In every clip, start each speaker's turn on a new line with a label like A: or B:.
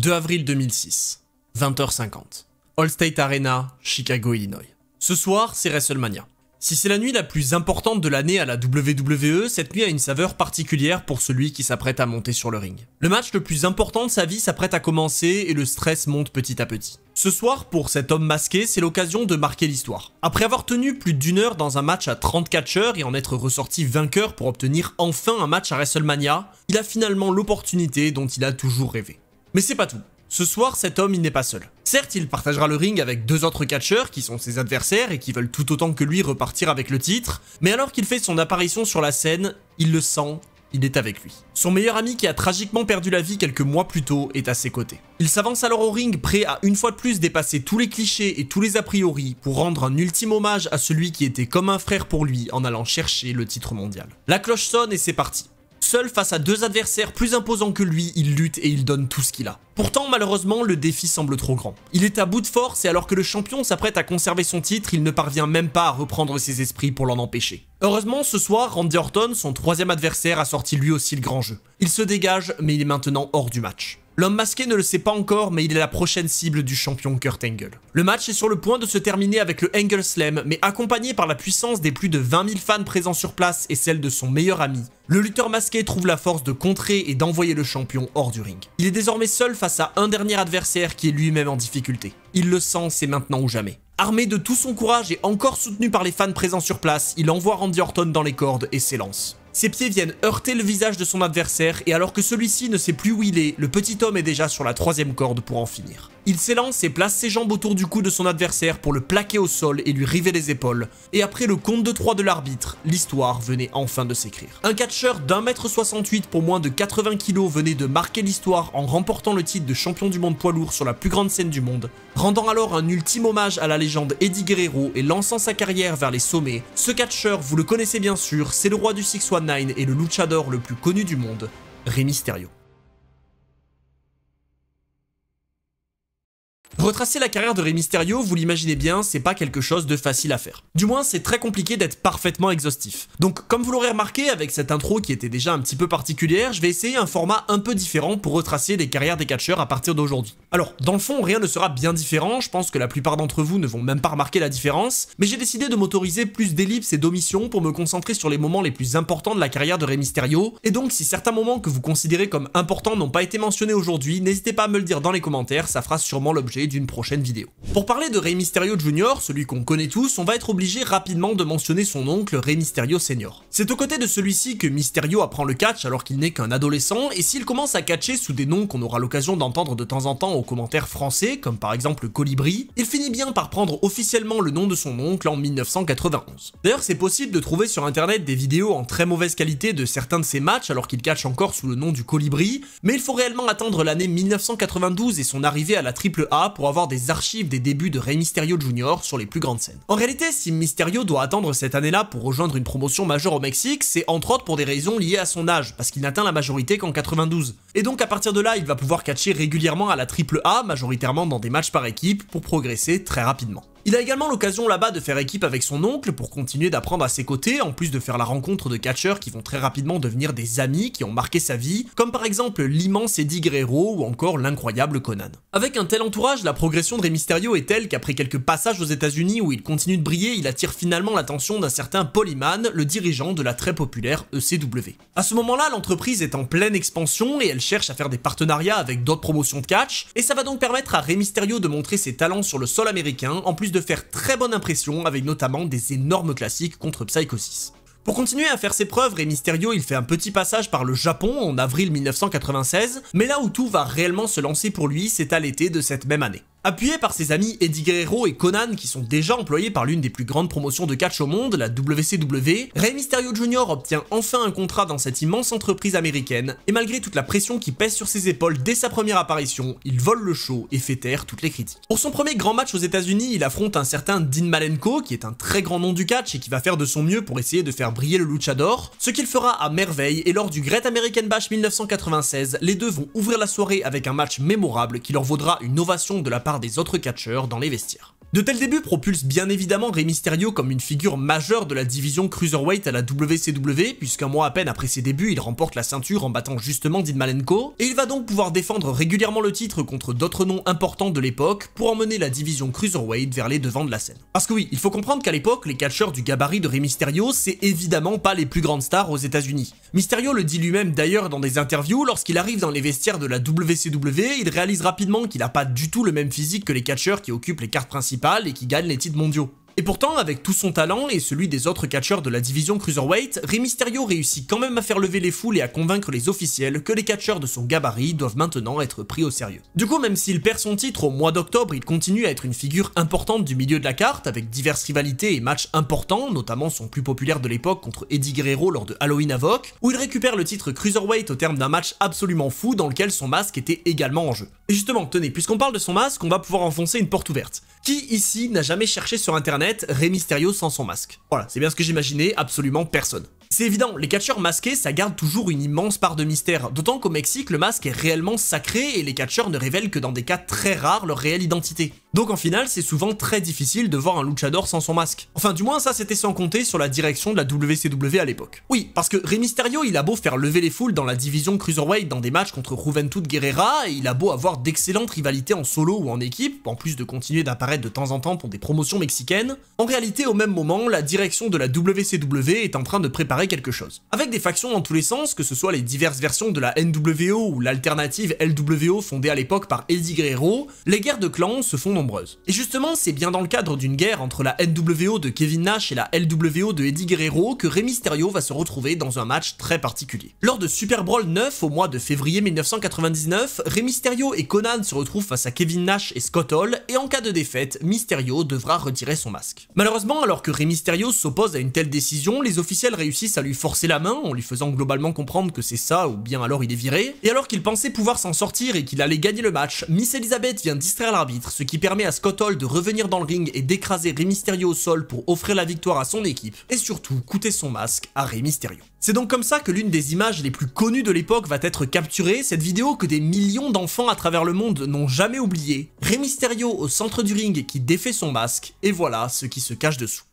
A: 2 avril 2006, 20h50. Allstate State Arena, Chicago, Illinois. Ce soir, c'est WrestleMania. Si c'est la nuit la plus importante de l'année à la WWE, cette nuit a une saveur particulière pour celui qui s'apprête à monter sur le ring. Le match le plus important de sa vie s'apprête à commencer et le stress monte petit à petit. Ce soir, pour cet homme masqué, c'est l'occasion de marquer l'histoire. Après avoir tenu plus d'une heure dans un match à 30 catcheurs et en être ressorti vainqueur pour obtenir enfin un match à WrestleMania, il a finalement l'opportunité dont il a toujours rêvé. Mais c'est pas tout. Ce soir, cet homme, il n'est pas seul. Certes, il partagera le ring avec deux autres catcheurs qui sont ses adversaires et qui veulent tout autant que lui repartir avec le titre, mais alors qu'il fait son apparition sur la scène, il le sent, il est avec lui. Son meilleur ami qui a tragiquement perdu la vie quelques mois plus tôt est à ses côtés. Il s'avance alors au ring prêt à une fois de plus dépasser tous les clichés et tous les a priori pour rendre un ultime hommage à celui qui était comme un frère pour lui en allant chercher le titre mondial. La cloche sonne et c'est parti. Seul face à deux adversaires plus imposants que lui, il lutte et il donne tout ce qu'il a. Pourtant, malheureusement, le défi semble trop grand. Il est à bout de force et alors que le champion s'apprête à conserver son titre, il ne parvient même pas à reprendre ses esprits pour l'en empêcher. Heureusement, ce soir, Randy Orton, son troisième adversaire, a sorti lui aussi le grand jeu. Il se dégage, mais il est maintenant hors du match. L'homme masqué ne le sait pas encore, mais il est la prochaine cible du champion Kurt Angle. Le match est sur le point de se terminer avec le Angle Slam, mais accompagné par la puissance des plus de 20 000 fans présents sur place et celle de son meilleur ami, le lutteur masqué trouve la force de contrer et d'envoyer le champion hors du ring. Il est désormais seul face à un dernier adversaire qui est lui-même en difficulté. Il le sent, c'est maintenant ou jamais. Armé de tout son courage et encore soutenu par les fans présents sur place, il envoie Randy Orton dans les cordes et s'élance. Ses pieds viennent heurter le visage de son adversaire et alors que celui-ci ne sait plus où il est, le petit homme est déjà sur la troisième corde pour en finir. Il s'élance et place ses jambes autour du cou de son adversaire pour le plaquer au sol et lui river les épaules. Et après le compte de 3 de l'arbitre, l'histoire venait enfin de s'écrire. Un catcheur d'un mètre 68 pour moins de 80 kg venait de marquer l'histoire en remportant le titre de champion du monde poids lourd sur la plus grande scène du monde, rendant alors un ultime hommage à la légende Eddie Guerrero et lançant sa carrière vers les sommets. Ce catcheur, vous le connaissez bien sûr, c'est le roi du Six et le luchador le plus connu du monde, Rey Mysterio. Retracer la carrière de Rey Mysterio, vous l'imaginez bien, c'est pas quelque chose de facile à faire. Du moins, c'est très compliqué d'être parfaitement exhaustif. Donc, comme vous l'aurez remarqué avec cette intro qui était déjà un petit peu particulière, je vais essayer un format un peu différent pour retracer les carrières des catcheurs à partir d'aujourd'hui. Alors, dans le fond, rien ne sera bien différent, je pense que la plupart d'entre vous ne vont même pas remarquer la différence, mais j'ai décidé de m'autoriser plus d'ellipses et d'omissions pour me concentrer sur les moments les plus importants de la carrière de Rey Mysterio, et donc si certains moments que vous considérez comme importants n'ont pas été mentionnés aujourd'hui, n'hésitez pas à me le dire dans les commentaires, ça fera sûrement l'objet d'une prochaine vidéo. Pour parler de Rey Mysterio Jr., celui qu'on connaît tous, on va être obligé rapidement de mentionner son oncle Rey Mysterio Senior. C'est aux côtés de celui-ci que Mysterio apprend le catch alors qu'il n'est qu'un adolescent, et s'il commence à catcher sous des noms qu'on aura l'occasion d'entendre de temps en temps aux commentaires français, comme par exemple Colibri, il finit bien par prendre officiellement le nom de son oncle en 1991. D'ailleurs, c'est possible de trouver sur internet des vidéos en très mauvaise qualité de certains de ses matchs alors qu'il catch encore sous le nom du Colibri, mais il faut réellement attendre l'année 1992 et son arrivée à la Triple A pour avoir des archives des débuts de Rey Mysterio Jr. sur les plus grandes scènes. En réalité, si Mysterio doit attendre cette année-là pour rejoindre une promotion majeure au Mexique, c'est entre autres pour des raisons liées à son âge, parce qu'il n'atteint la majorité qu'en 92. Et donc à partir de là, il va pouvoir catcher régulièrement à la triple A, majoritairement dans des matchs par équipe, pour progresser très rapidement. Il a également l'occasion là-bas de faire équipe avec son oncle pour continuer d'apprendre à ses côtés, en plus de faire la rencontre de catcheurs qui vont très rapidement devenir des amis qui ont marqué sa vie, comme par exemple l'immense Eddie Guerrero ou encore l'incroyable Conan. Avec un tel entourage, la progression de Rey Mysterio est telle qu'après quelques passages aux États-Unis où il continue de briller, il attire finalement l'attention d'un certain Polyman, le dirigeant de la très populaire ECW. À ce moment-là, l'entreprise est en pleine expansion et elle cherche à faire des partenariats avec d'autres promotions de catch, et ça va donc permettre à Rey Mysterio de montrer ses talents sur le sol américain en plus de faire très bonne impression avec notamment des énormes classiques contre Psychosis. Pour continuer à faire ses preuves, et Mysterio il fait un petit passage par le Japon en avril 1996, mais là où tout va réellement se lancer pour lui, c'est à l'été de cette même année. Appuyé par ses amis Eddie Guerrero et Conan qui sont déjà employés par l'une des plus grandes promotions de catch au monde, la WCW, Rey Mysterio Jr. obtient enfin un contrat dans cette immense entreprise américaine, et malgré toute la pression qui pèse sur ses épaules dès sa première apparition, il vole le show et fait taire toutes les critiques. Pour son premier grand match aux états unis il affronte un certain Dean Malenko qui est un très grand nom du catch et qui va faire de son mieux pour essayer de faire briller le luchador, ce qu'il fera à merveille et lors du Great American Bash 1996, les deux vont ouvrir la soirée avec un match mémorable qui leur vaudra une ovation de la part des autres catcheurs dans les vestiaires. De tels débuts propulsent bien évidemment Rey Mysterio comme une figure majeure de la division Cruiserweight à la WCW, puisqu'un mois à peine après ses débuts, il remporte la ceinture en battant justement Dean Malenko, et il va donc pouvoir défendre régulièrement le titre contre d'autres noms importants de l'époque pour emmener la division Cruiserweight vers les devants de la scène. Parce que oui, il faut comprendre qu'à l'époque, les catcheurs du gabarit de Rey Mysterio, c'est évidemment pas les plus grandes stars aux États-Unis. Mysterio le dit lui-même d'ailleurs dans des interviews, lorsqu'il arrive dans les vestiaires de la WCW, il réalise rapidement qu'il n'a pas du tout le même physique que les catcheurs qui occupent les cartes principales et qui gagne les titres mondiaux. Et pourtant, avec tout son talent et celui des autres catcheurs de la division Cruiserweight, Rey Mysterio réussit quand même à faire lever les foules et à convaincre les officiels que les catcheurs de son gabarit doivent maintenant être pris au sérieux. Du coup, même s'il perd son titre au mois d'octobre, il continue à être une figure importante du milieu de la carte, avec diverses rivalités et matchs importants, notamment son plus populaire de l'époque contre Eddie Guerrero lors de Halloween Havoc, où il récupère le titre Cruiserweight au terme d'un match absolument fou dans lequel son masque était également en jeu. Et justement, tenez, puisqu'on parle de son masque, on va pouvoir enfoncer une porte ouverte. Qui ici n'a jamais cherché sur internet Ré Mysterio sans son masque. Voilà, c'est bien ce que j'imaginais, absolument personne. C'est évident, les catcheurs masqués, ça garde toujours une immense part de mystère, d'autant qu'au Mexique, le masque est réellement sacré et les catcheurs ne révèlent que dans des cas très rares leur réelle identité. Donc en finale, c'est souvent très difficile de voir un luchador sans son masque. Enfin du moins, ça c'était sans compter sur la direction de la WCW à l'époque. Oui, parce que Rey Mysterio, il a beau faire lever les foules dans la division Cruiserweight dans des matchs contre Juventud Guerrera, et il a beau avoir d'excellentes rivalités en solo ou en équipe, en plus de continuer d'apparaître de temps en temps pour des promotions mexicaines, en réalité au même moment, la direction de la WCW est en train de préparer quelque chose. Avec des factions dans tous les sens, que ce soit les diverses versions de la NWO ou l'alternative LWO fondée à l'époque par Eddie Guerrero, les guerres de clans se font nombreuses. Et justement, c'est bien dans le cadre d'une guerre entre la NWO de Kevin Nash et la LWO de Eddie Guerrero que Rey Mysterio va se retrouver dans un match très particulier. Lors de Super Brawl 9 au mois de février 1999, Rey Mysterio et Conan se retrouvent face à Kevin Nash et Scott Hall, et en cas de défaite, Mysterio devra retirer son match. Malheureusement, alors que Rey Mysterio s'oppose à une telle décision, les officiels réussissent à lui forcer la main en lui faisant globalement comprendre que c'est ça ou bien alors il est viré. Et alors qu'il pensait pouvoir s'en sortir et qu'il allait gagner le match, Miss Elizabeth vient distraire l'arbitre, ce qui permet à Scott Hall de revenir dans le ring et d'écraser Rey Mysterio au sol pour offrir la victoire à son équipe et surtout coûter son masque à Rey Mysterio. C'est donc comme ça que l'une des images les plus connues de l'époque va être capturée, cette vidéo que des millions d'enfants à travers le monde n'ont jamais oubliée. Rey Mysterio au centre du ring qui défait son masque, et voilà ce qui se cache dessous.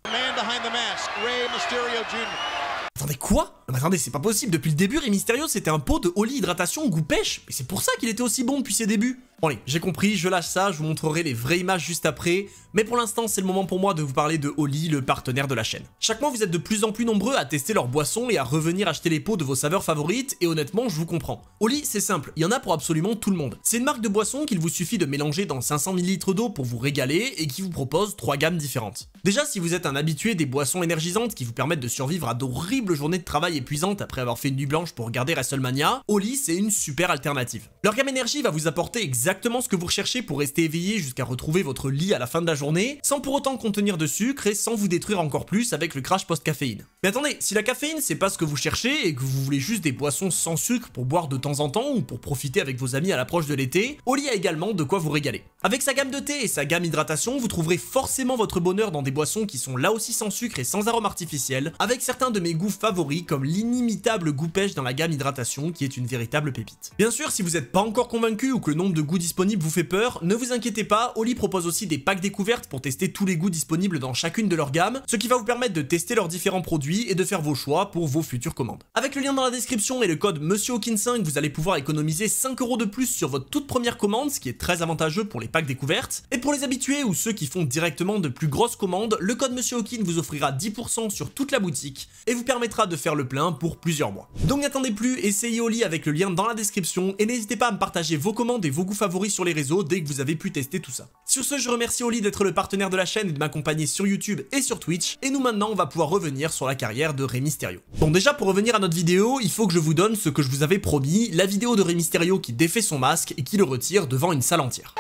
A: Attendez quoi mais Attendez, c'est pas possible, depuis le début Rey Mysterio c'était un pot de holy hydratation goût pêche, mais c'est pour ça qu'il était aussi bon depuis ses débuts. Bon allez, j'ai compris, je lâche ça, je vous montrerai les vraies images juste après, mais pour l'instant c'est le moment pour moi de vous parler de Oli, le partenaire de la chaîne. Chaque mois vous êtes de plus en plus nombreux à tester leurs boissons et à revenir acheter les pots de vos saveurs favorites, et honnêtement je vous comprends. Oli c'est simple, il y en a pour absolument tout le monde. C'est une marque de boissons qu'il vous suffit de mélanger dans 500ml d'eau pour vous régaler et qui vous propose 3 gammes différentes. Déjà si vous êtes un habitué des boissons énergisantes qui vous permettent de survivre à d'horribles journées de travail épuisantes après avoir fait une nuit blanche pour regarder WrestleMania, Oli c'est une super alternative. Leur gamme énergie va vous apporter exactement exactement ce que vous recherchez pour rester éveillé jusqu'à retrouver votre lit à la fin de la journée, sans pour autant contenir de sucre et sans vous détruire encore plus avec le crash post-caféine. Mais attendez, si la caféine c'est pas ce que vous cherchez et que vous voulez juste des boissons sans sucre pour boire de temps en temps ou pour profiter avec vos amis à l'approche de l'été, Oli a également de quoi vous régaler. Avec sa gamme de thé et sa gamme hydratation, vous trouverez forcément votre bonheur dans des boissons qui sont là aussi sans sucre et sans arôme artificiel, avec certains de mes goûts favoris comme l'inimitable goût pêche dans la gamme hydratation qui est une véritable pépite. Bien sûr, si vous n'êtes pas encore convaincu ou que le nombre de goûts Disponible vous fait peur, ne vous inquiétez pas, Oli propose aussi des packs découvertes pour tester tous les goûts disponibles dans chacune de leurs gammes, ce qui va vous permettre de tester leurs différents produits et de faire vos choix pour vos futures commandes. Avec le lien dans la description et le code Monsieur 5, vous allez pouvoir économiser 5 euros de plus sur votre toute première commande, ce qui est très avantageux pour les packs découvertes. Et pour les habitués ou ceux qui font directement de plus grosses commandes, le code Monsieur vous offrira 10% sur toute la boutique et vous permettra de faire le plein pour plusieurs mois. Donc n'attendez plus, essayez Oli avec le lien dans la description et n'hésitez pas à me partager vos commandes et vos goûts favoris sur les réseaux dès que vous avez pu tester tout ça. Sur ce, je remercie Oli d'être le partenaire de la chaîne et de m'accompagner sur YouTube et sur Twitch, et nous maintenant on va pouvoir revenir sur la carrière de Rey Mysterio. Bon déjà pour revenir à notre vidéo, il faut que je vous donne ce que je vous avais promis, la vidéo de Rey Mysterio qui défait son masque et qui le retire devant une salle entière.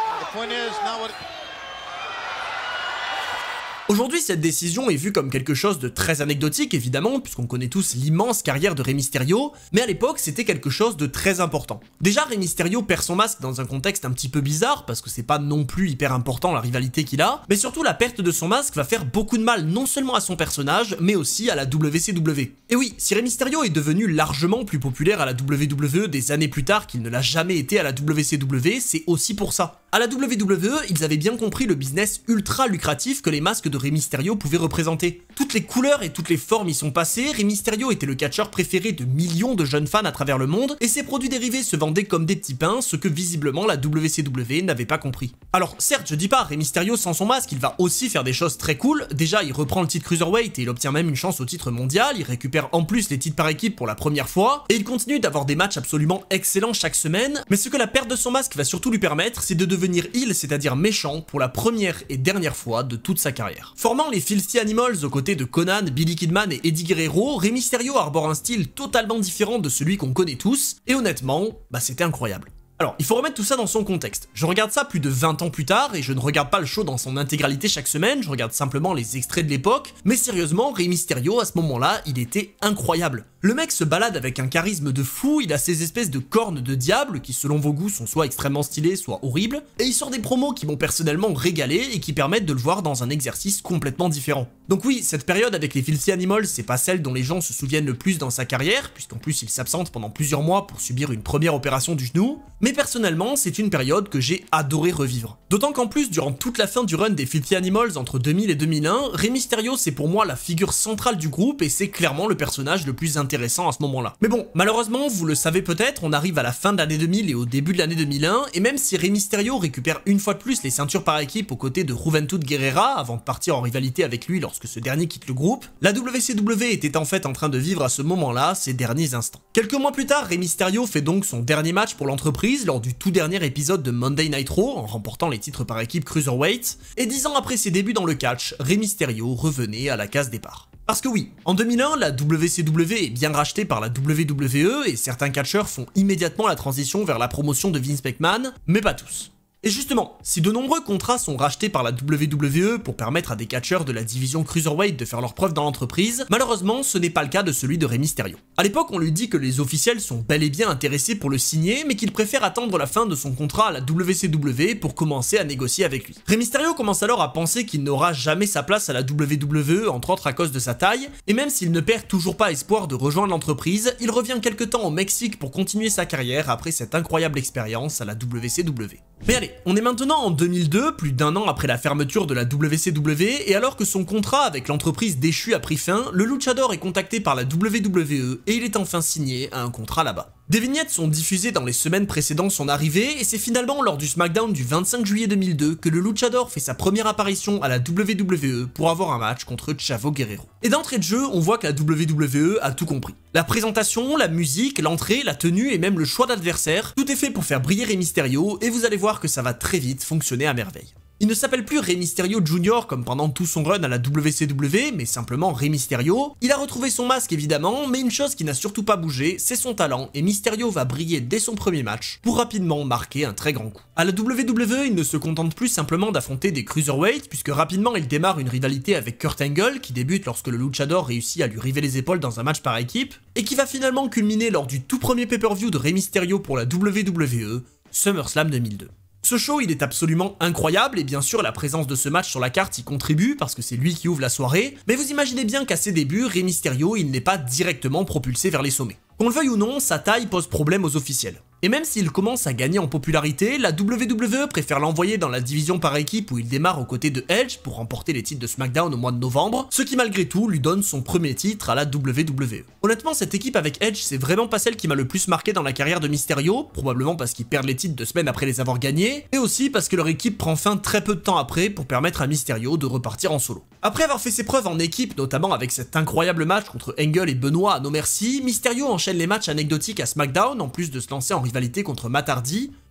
A: Aujourd'hui, cette décision est vue comme quelque chose de très anecdotique, évidemment, puisqu'on connaît tous l'immense carrière de Rey Mysterio, mais à l'époque, c'était quelque chose de très important. Déjà, Rey Mysterio perd son masque dans un contexte un petit peu bizarre, parce que c'est pas non plus hyper important la rivalité qu'il a, mais surtout la perte de son masque va faire beaucoup de mal non seulement à son personnage, mais aussi à la WCW. Et oui, si Rey Mysterio est devenu largement plus populaire à la WWE des années plus tard qu'il ne l'a jamais été à la WCW, c'est aussi pour ça. À la WWE, ils avaient bien compris le business ultra lucratif que les masques de de Mysterio pouvait représenter. Toutes les couleurs et toutes les formes y sont passées, Rey Mysterio était le catcheur préféré de millions de jeunes fans à travers le monde, et ses produits dérivés se vendaient comme des petits pains, ce que visiblement la WCW n'avait pas compris. Alors certes, je dis pas, Rey Mysterio sans son masque, il va aussi faire des choses très cool, déjà il reprend le titre Cruiserweight et il obtient même une chance au titre mondial, il récupère en plus les titres par équipe pour la première fois, et il continue d'avoir des matchs absolument excellents chaque semaine, mais ce que la perte de son masque va surtout lui permettre, c'est de devenir il, c'est-à-dire méchant, pour la première et dernière fois de toute sa carrière. Formant les Filthy Animals aux côtés de Conan, Billy Kidman et Eddie Guerrero, Rey Mysterio arbore un style totalement différent de celui qu'on connaît tous, et honnêtement, bah c'était incroyable. Alors, il faut remettre tout ça dans son contexte. Je regarde ça plus de 20 ans plus tard, et je ne regarde pas le show dans son intégralité chaque semaine, je regarde simplement les extraits de l'époque, mais sérieusement, Rey Mysterio, à ce moment-là, il était incroyable. Le mec se balade avec un charisme de fou, il a ces espèces de cornes de diable qui selon vos goûts sont soit extrêmement stylées, soit horribles, et il sort des promos qui m'ont personnellement régalé et qui permettent de le voir dans un exercice complètement différent. Donc oui, cette période avec les Filthy Animals, c'est pas celle dont les gens se souviennent le plus dans sa carrière, puisqu'en plus il s'absente pendant plusieurs mois pour subir une première opération du genou, mais personnellement, c'est une période que j'ai adoré revivre. D'autant qu'en plus, durant toute la fin du run des Filthy Animals entre 2000 et 2001, Rey Mysterio c'est pour moi la figure centrale du groupe et c'est clairement le personnage le plus intéressant à ce moment-là. Mais bon, malheureusement, vous le savez peut-être, on arrive à la fin de l'année 2000 et au début de l'année 2001, et même si Rey Mysterio récupère une fois de plus les ceintures par équipe aux côtés de Juventud Guerrera avant de partir en rivalité avec lui lorsque ce dernier quitte le groupe, la WCW était en fait en train de vivre à ce moment-là ses derniers instants. Quelques mois plus tard, Rey Mysterio fait donc son dernier match pour l'entreprise lors du tout dernier épisode de Monday Night Raw en remportant les titres par équipe Cruiserweight, et dix ans après ses débuts dans le catch, Rey Mysterio revenait à la case départ. Parce que oui, en 2001, la WCW est bien rachetée par la WWE et certains catcheurs font immédiatement la transition vers la promotion de Vince McMahon, mais pas tous. Et justement, si de nombreux contrats sont rachetés par la WWE pour permettre à des catcheurs de la division Cruiserweight de faire leurs preuves dans l'entreprise, malheureusement ce n'est pas le cas de celui de Rey Mysterio. A l'époque, on lui dit que les officiels sont bel et bien intéressés pour le signer, mais qu'il préfère attendre la fin de son contrat à la WCW pour commencer à négocier avec lui. Rey Mysterio commence alors à penser qu'il n'aura jamais sa place à la WWE, entre autres à cause de sa taille, et même s'il ne perd toujours pas espoir de rejoindre l'entreprise, il revient quelque temps au Mexique pour continuer sa carrière après cette incroyable expérience à la WCW. Mais on est maintenant en 2002, plus d'un an après la fermeture de la WCW, et alors que son contrat avec l'entreprise déchue a pris fin, le luchador est contacté par la WWE et il est enfin signé à un contrat là-bas. Des vignettes sont diffusées dans les semaines précédant son arrivée et c'est finalement lors du SmackDown du 25 juillet 2002 que le Luchador fait sa première apparition à la WWE pour avoir un match contre Chavo Guerrero. Et d'entrée de jeu, on voit que la WWE a tout compris. La présentation, la musique, l'entrée, la tenue et même le choix d'adversaire, tout est fait pour faire briller et mystérieux et vous allez voir que ça va très vite fonctionner à merveille. Il ne s'appelle plus Rey Mysterio Jr. comme pendant tout son run à la WCW, mais simplement Rey Mysterio. Il a retrouvé son masque évidemment, mais une chose qui n'a surtout pas bougé, c'est son talent, et Mysterio va briller dès son premier match, pour rapidement marquer un très grand coup. À la WWE, il ne se contente plus simplement d'affronter des cruiserweights, puisque rapidement il démarre une rivalité avec Kurt Angle, qui débute lorsque le luchador réussit à lui river les épaules dans un match par équipe, et qui va finalement culminer lors du tout premier pay-per-view de Rey Mysterio pour la WWE, SummerSlam 2002. Ce show, il est absolument incroyable et bien sûr, la présence de ce match sur la carte y contribue parce que c'est lui qui ouvre la soirée, mais vous imaginez bien qu'à ses débuts, Rey Mysterio, il n'est pas directement propulsé vers les sommets. Qu'on le veuille ou non, sa taille pose problème aux officiels. Et même s'il commence à gagner en popularité, la WWE préfère l'envoyer dans la division par équipe où il démarre aux côtés de Edge pour remporter les titres de SmackDown au mois de novembre, ce qui malgré tout lui donne son premier titre à la WWE. Honnêtement, cette équipe avec Edge, c'est vraiment pas celle qui m'a le plus marqué dans la carrière de Mysterio, probablement parce qu'ils perdent les titres deux semaines après les avoir gagnés, et aussi parce que leur équipe prend fin très peu de temps après pour permettre à Mysterio de repartir en solo. Après avoir fait ses preuves en équipe, notamment avec cet incroyable match contre Engel et Benoît à No Merci, Mysterio enchaîne les matchs anecdotiques à SmackDown en plus de se lancer en rivalité contre Matt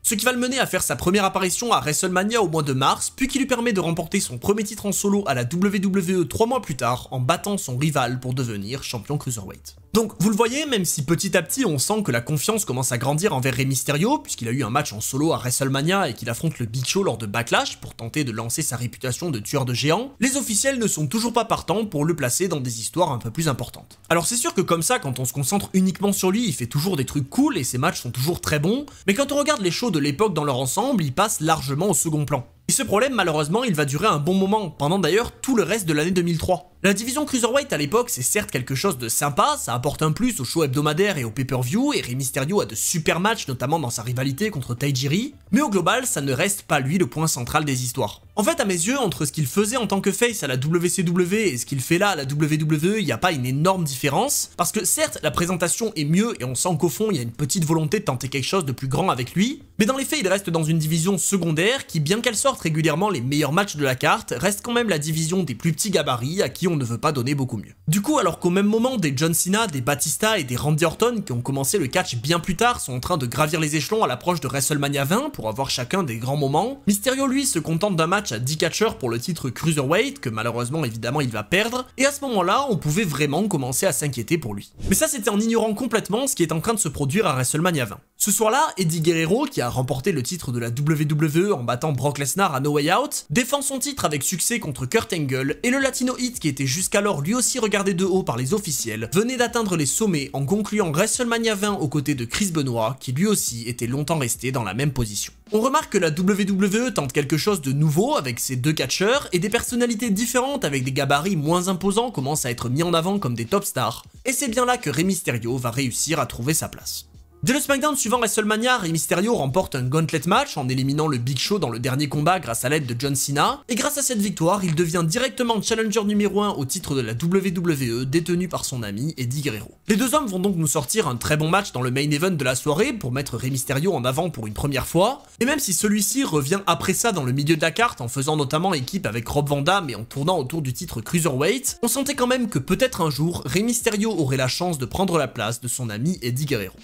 A: ce qui va le mener à faire sa première apparition à WrestleMania au mois de mars, puis qui lui permet de remporter son premier titre en solo à la WWE trois mois plus tard en battant son rival pour devenir champion cruiserweight. Donc vous le voyez, même si petit à petit on sent que la confiance commence à grandir envers Rey Mysterio, puisqu'il a eu un match en solo à WrestleMania et qu'il affronte le Big Show lors de Backlash pour tenter de lancer sa réputation de tueur de géants, les officiels ne sont toujours pas partants pour le placer dans des histoires un peu plus importantes. Alors c'est sûr que comme ça, quand on se concentre uniquement sur lui, il fait toujours des trucs cool et ses matchs sont toujours très bons, mais quand on regarde les shows de l'époque dans leur ensemble, il passe largement au second plan. Et ce problème, malheureusement, il va durer un bon moment, pendant d'ailleurs tout le reste de l'année 2003. La division Cruiserweight à l'époque, c'est certes quelque chose de sympa, ça apporte un plus au show hebdomadaire et au pay-per-view, et Rey Mysterio a de super matchs, notamment dans sa rivalité contre Taijiri, mais au global, ça ne reste pas lui le point central des histoires. En fait, à mes yeux, entre ce qu'il faisait en tant que face à la WCW et ce qu'il fait là à la WWE, il n'y a pas une énorme différence, parce que certes, la présentation est mieux et on sent qu'au fond, il y a une petite volonté de tenter quelque chose de plus grand avec lui, mais dans les faits, il reste dans une division secondaire qui, bien qu'elle sorte régulièrement les meilleurs matchs de la carte, reste quand même la division des plus petits gabarits à qui on ne veut pas donner beaucoup mieux. Du coup, alors qu'au même moment, des John Cena, des Batista et des Randy Orton qui ont commencé le catch bien plus tard sont en train de gravir les échelons à l'approche de WrestleMania 20 pour avoir chacun des grands moments, Mysterio lui se contente d'un match à 10 catchers pour le titre Cruiserweight que malheureusement évidemment il va perdre et à ce moment-là, on pouvait vraiment commencer à s'inquiéter pour lui. Mais ça c'était en ignorant complètement ce qui est en train de se produire à WrestleMania 20. Ce soir-là, Eddie Guerrero, qui a remporté le titre de la WWE en battant Brock Lesnar à No Way Out, défend son titre avec succès contre Kurt Angle et le Latino Hit qui était jusqu'alors lui aussi regardé de haut par les officiels, venait d'atteindre les sommets en concluant WrestleMania 20 aux côtés de Chris Benoit, qui lui aussi était longtemps resté dans la même position. On remarque que la WWE tente quelque chose de nouveau avec ses deux catcheurs et des personnalités différentes avec des gabarits moins imposants commencent à être mis en avant comme des top stars. Et c'est bien là que Rey Mysterio va réussir à trouver sa place. Dès le SmackDown suivant WrestleMania, Rey Mysterio remporte un gauntlet match en éliminant le Big Show dans le dernier combat grâce à l'aide de John Cena, et grâce à cette victoire, il devient directement challenger numéro 1 au titre de la WWE détenu par son ami Eddie Guerrero. Les deux hommes vont donc nous sortir un très bon match dans le main event de la soirée pour mettre Rey Mysterio en avant pour une première fois, et même si celui-ci revient après ça dans le milieu de la carte en faisant notamment équipe avec Rob Van Dam et en tournant autour du titre Cruiserweight, on sentait quand même que peut-être un jour, Rey Mysterio aurait la chance de prendre la place de son ami Eddie Guerrero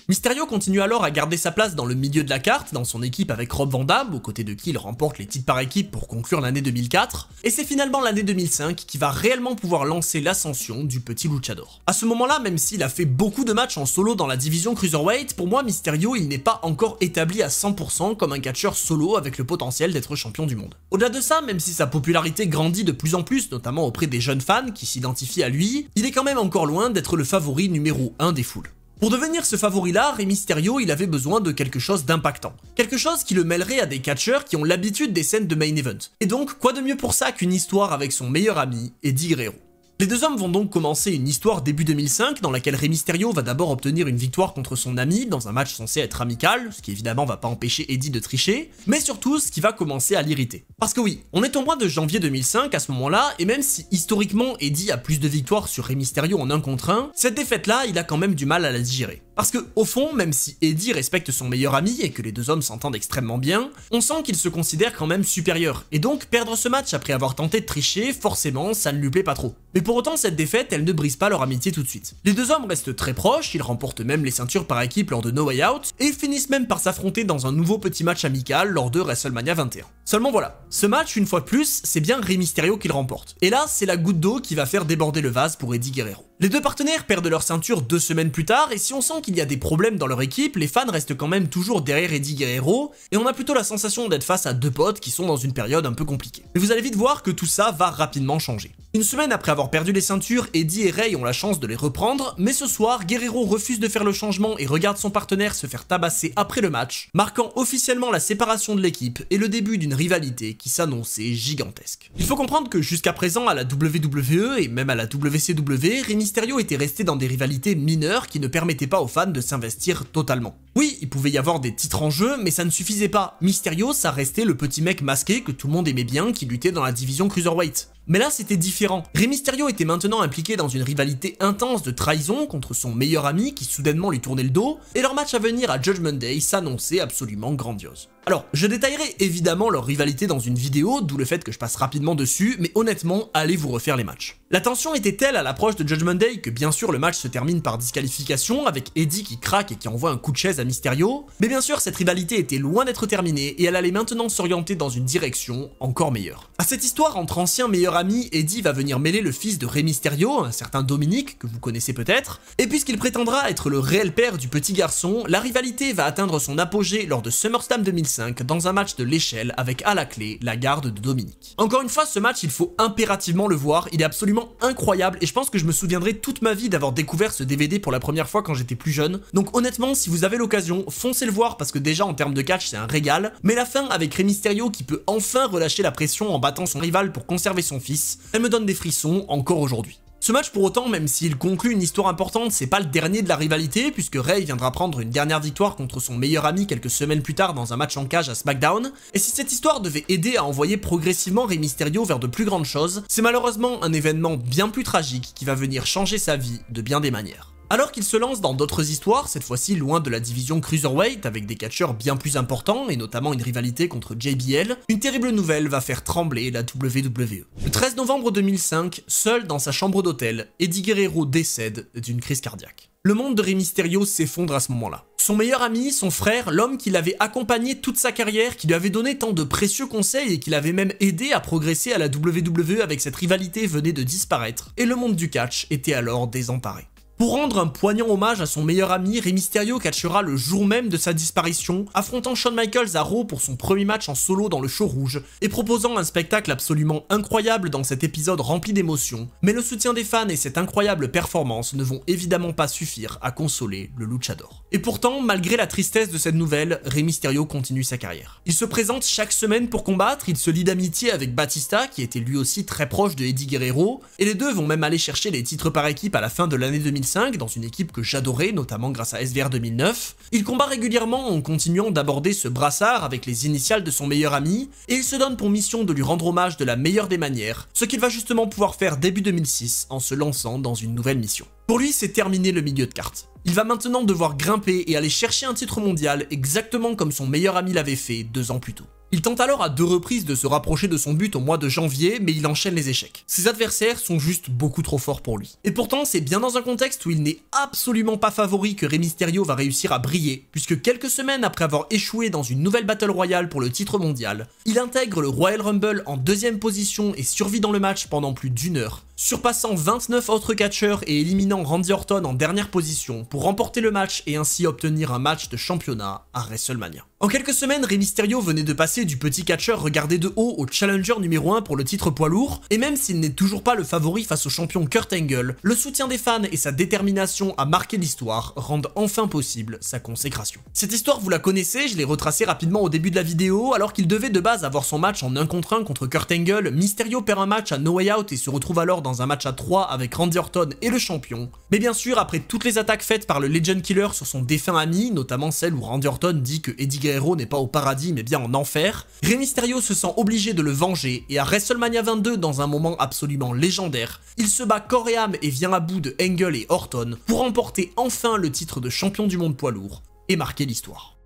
A: continue alors à garder sa place dans le milieu de la carte, dans son équipe avec Rob Van Damme, aux côtés de qui il remporte les titres par équipe pour conclure l'année 2004, et c'est finalement l'année 2005 qui va réellement pouvoir lancer l'ascension du petit luchador. À ce moment-là, même s'il a fait beaucoup de matchs en solo dans la division Cruiserweight, pour moi Mysterio il n'est pas encore établi à 100% comme un catcheur solo avec le potentiel d'être champion du monde. Au-delà de ça, même si sa popularité grandit de plus en plus, notamment auprès des jeunes fans qui s'identifient à lui, il est quand même encore loin d'être le favori numéro 1 des foules. Pour devenir ce favori-là, et mystérieux, il avait besoin de quelque chose d'impactant. Quelque chose qui le mêlerait à des catcheurs qui ont l'habitude des scènes de main event. Et donc, quoi de mieux pour ça qu'une histoire avec son meilleur ami, Eddie Guerrero. Les deux hommes vont donc commencer une histoire début 2005 dans laquelle Rey Mysterio va d'abord obtenir une victoire contre son ami dans un match censé être amical, ce qui évidemment va pas empêcher Eddie de tricher, mais surtout ce qui va commencer à l'irriter. Parce que oui, on est au mois de janvier 2005 à ce moment-là, et même si historiquement Eddie a plus de victoires sur Rey Mysterio en 1 contre 1, cette défaite-là, il a quand même du mal à la digérer. Parce que, au fond, même si Eddie respecte son meilleur ami et que les deux hommes s'entendent extrêmement bien, on sent qu'il se considère quand même supérieur, et donc perdre ce match après avoir tenté de tricher, forcément, ça ne lui plaît pas trop. Mais pour autant, cette défaite, elle ne brise pas leur amitié tout de suite. Les deux hommes restent très proches, ils remportent même les ceintures par équipe lors de No Way Out, et finissent même par s'affronter dans un nouveau petit match amical lors de WrestleMania 21. Seulement voilà, ce match, une fois de plus, c'est bien Rey Mysterio qui le remporte. Et là, c'est la goutte d'eau qui va faire déborder le vase pour Eddie Guerrero. Les deux partenaires perdent leur ceinture deux semaines plus tard, et si on sent qu'il y a des problèmes dans leur équipe, les fans restent quand même toujours derrière Eddie Guerrero, et on a plutôt la sensation d'être face à deux potes qui sont dans une période un peu compliquée. Mais vous allez vite voir que tout ça va rapidement changer. Une semaine après avoir perdu les ceintures, Eddie et Ray ont la chance de les reprendre, mais ce soir, Guerrero refuse de faire le changement et regarde son partenaire se faire tabasser après le match, marquant officiellement la séparation de l'équipe et le début d'une rivalité qui s'annonçait gigantesque. Il faut comprendre que jusqu'à présent, à la WWE et même à la WCW, Rey Mysterio était resté dans des rivalités mineures qui ne permettaient pas aux fans de s'investir totalement. Oui, il pouvait y avoir des titres en jeu, mais ça ne suffisait pas. Mysterio, ça restait le petit mec masqué que tout le monde aimait bien, qui luttait dans la division Cruiserweight. Mais là, c'était différent. Ré Mysterio était maintenant impliqué dans une rivalité intense de trahison contre son meilleur ami qui soudainement lui tournait le dos, et leur match à venir à Judgment Day s'annonçait absolument grandiose. Alors, je détaillerai évidemment leur rivalité dans une vidéo, d'où le fait que je passe rapidement dessus, mais honnêtement, allez vous refaire les matchs. La tension était telle à l'approche de Judgment Day que bien sûr le match se termine par disqualification avec Eddie qui craque et qui envoie un coup de chaise à à Mysterio, mais bien sûr cette rivalité était loin d'être terminée et elle allait maintenant s'orienter dans une direction encore meilleure. À cette histoire entre anciens meilleurs amis, Eddie va venir mêler le fils de Rey Mysterio, un certain Dominique que vous connaissez peut-être, et puisqu'il prétendra être le réel père du petit garçon, la rivalité va atteindre son apogée lors de SummerSlam 2005 dans un match de l'échelle avec à la clé la garde de Dominique. Encore une fois, ce match il faut impérativement le voir, il est absolument incroyable et je pense que je me souviendrai toute ma vie d'avoir découvert ce DVD pour la première fois quand j'étais plus jeune. Donc honnêtement, si vous avez l'occasion foncez le voir parce que déjà en termes de catch c'est un régal. Mais la fin avec Rey Mysterio qui peut enfin relâcher la pression en battant son rival pour conserver son fils, elle me donne des frissons encore aujourd'hui. Ce match pour autant, même s'il conclut une histoire importante, c'est pas le dernier de la rivalité, puisque Rey viendra prendre une dernière victoire contre son meilleur ami quelques semaines plus tard dans un match en cage à SmackDown, et si cette histoire devait aider à envoyer progressivement Rey Mysterio vers de plus grandes choses, c'est malheureusement un événement bien plus tragique qui va venir changer sa vie de bien des manières alors qu'il se lance dans d'autres histoires, cette fois-ci loin de la division Cruiserweight avec des catcheurs bien plus importants et notamment une rivalité contre JBL, une terrible nouvelle va faire trembler la WWE. Le 13 novembre 2005, seul dans sa chambre d'hôtel, Eddie Guerrero décède d'une crise cardiaque. Le monde de Rey Mysterio s'effondre à ce moment-là. Son meilleur ami, son frère, l'homme qui l'avait accompagné toute sa carrière, qui lui avait donné tant de précieux conseils et qui l'avait même aidé à progresser à la WWE avec cette rivalité venait de disparaître, et le monde du catch était alors désemparé. Pour rendre un poignant hommage à son meilleur ami, Rey Mysterio catchera le jour même de sa disparition, affrontant Shawn Michaels à Raw pour son premier match en solo dans le show rouge, et proposant un spectacle absolument incroyable dans cet épisode rempli d'émotions. Mais le soutien des fans et cette incroyable performance ne vont évidemment pas suffire à consoler le luchador. Et pourtant, malgré la tristesse de cette nouvelle, Rey Mysterio continue sa carrière. Il se présente chaque semaine pour combattre, il se lie d'amitié avec Batista, qui était lui aussi très proche de Eddie Guerrero, et les deux vont même aller chercher les titres par équipe à la fin de l'année 2016 dans une équipe que j'adorais, notamment grâce à SVR 2009. Il combat régulièrement en continuant d'aborder ce brassard avec les initiales de son meilleur ami, et il se donne pour mission de lui rendre hommage de la meilleure des manières, ce qu'il va justement pouvoir faire début 2006 en se lançant dans une nouvelle mission. Pour lui, c'est terminé le milieu de carte. Il va maintenant devoir grimper et aller chercher un titre mondial exactement comme son meilleur ami l'avait fait deux ans plus tôt. Il tente alors à deux reprises de se rapprocher de son but au mois de janvier, mais il enchaîne les échecs. Ses adversaires sont juste beaucoup trop forts pour lui. Et pourtant, c'est bien dans un contexte où il n'est absolument pas favori que Rey Mysterio va réussir à briller, puisque quelques semaines après avoir échoué dans une nouvelle Battle Royale pour le titre mondial, il intègre le Royal Rumble en deuxième position et survit dans le match pendant plus d'une heure, surpassant 29 autres catcheurs et éliminant Randy Orton en dernière position pour remporter le match et ainsi obtenir un match de championnat à WrestleMania. En quelques semaines, Rey Mysterio venait de passer du petit catcheur regardé de haut au challenger numéro 1 pour le titre poids lourd, et même s'il n'est toujours pas le favori face au champion Kurt Angle, le soutien des fans et sa détermination à marquer l'histoire rendent enfin possible sa consécration. Cette histoire, vous la connaissez, je l'ai retracée rapidement au début de la vidéo, alors qu'il devait de base avoir son match en 1 contre 1 contre Kurt Angle, Mysterio perd un match à No Way Out et se retrouve alors dans dans un match à 3 avec Randy Orton et le champion. Mais bien sûr, après toutes les attaques faites par le Legend Killer sur son défunt ami, notamment celle où Randy Orton dit que Eddie Guerrero n'est pas au paradis mais bien en enfer, Rey Mysterio se sent obligé de le venger et à WrestleMania 22, dans un moment absolument légendaire, il se bat corps et âme et vient à bout de Engel et Orton pour remporter enfin le titre de champion du monde poids lourd et marquer l'histoire.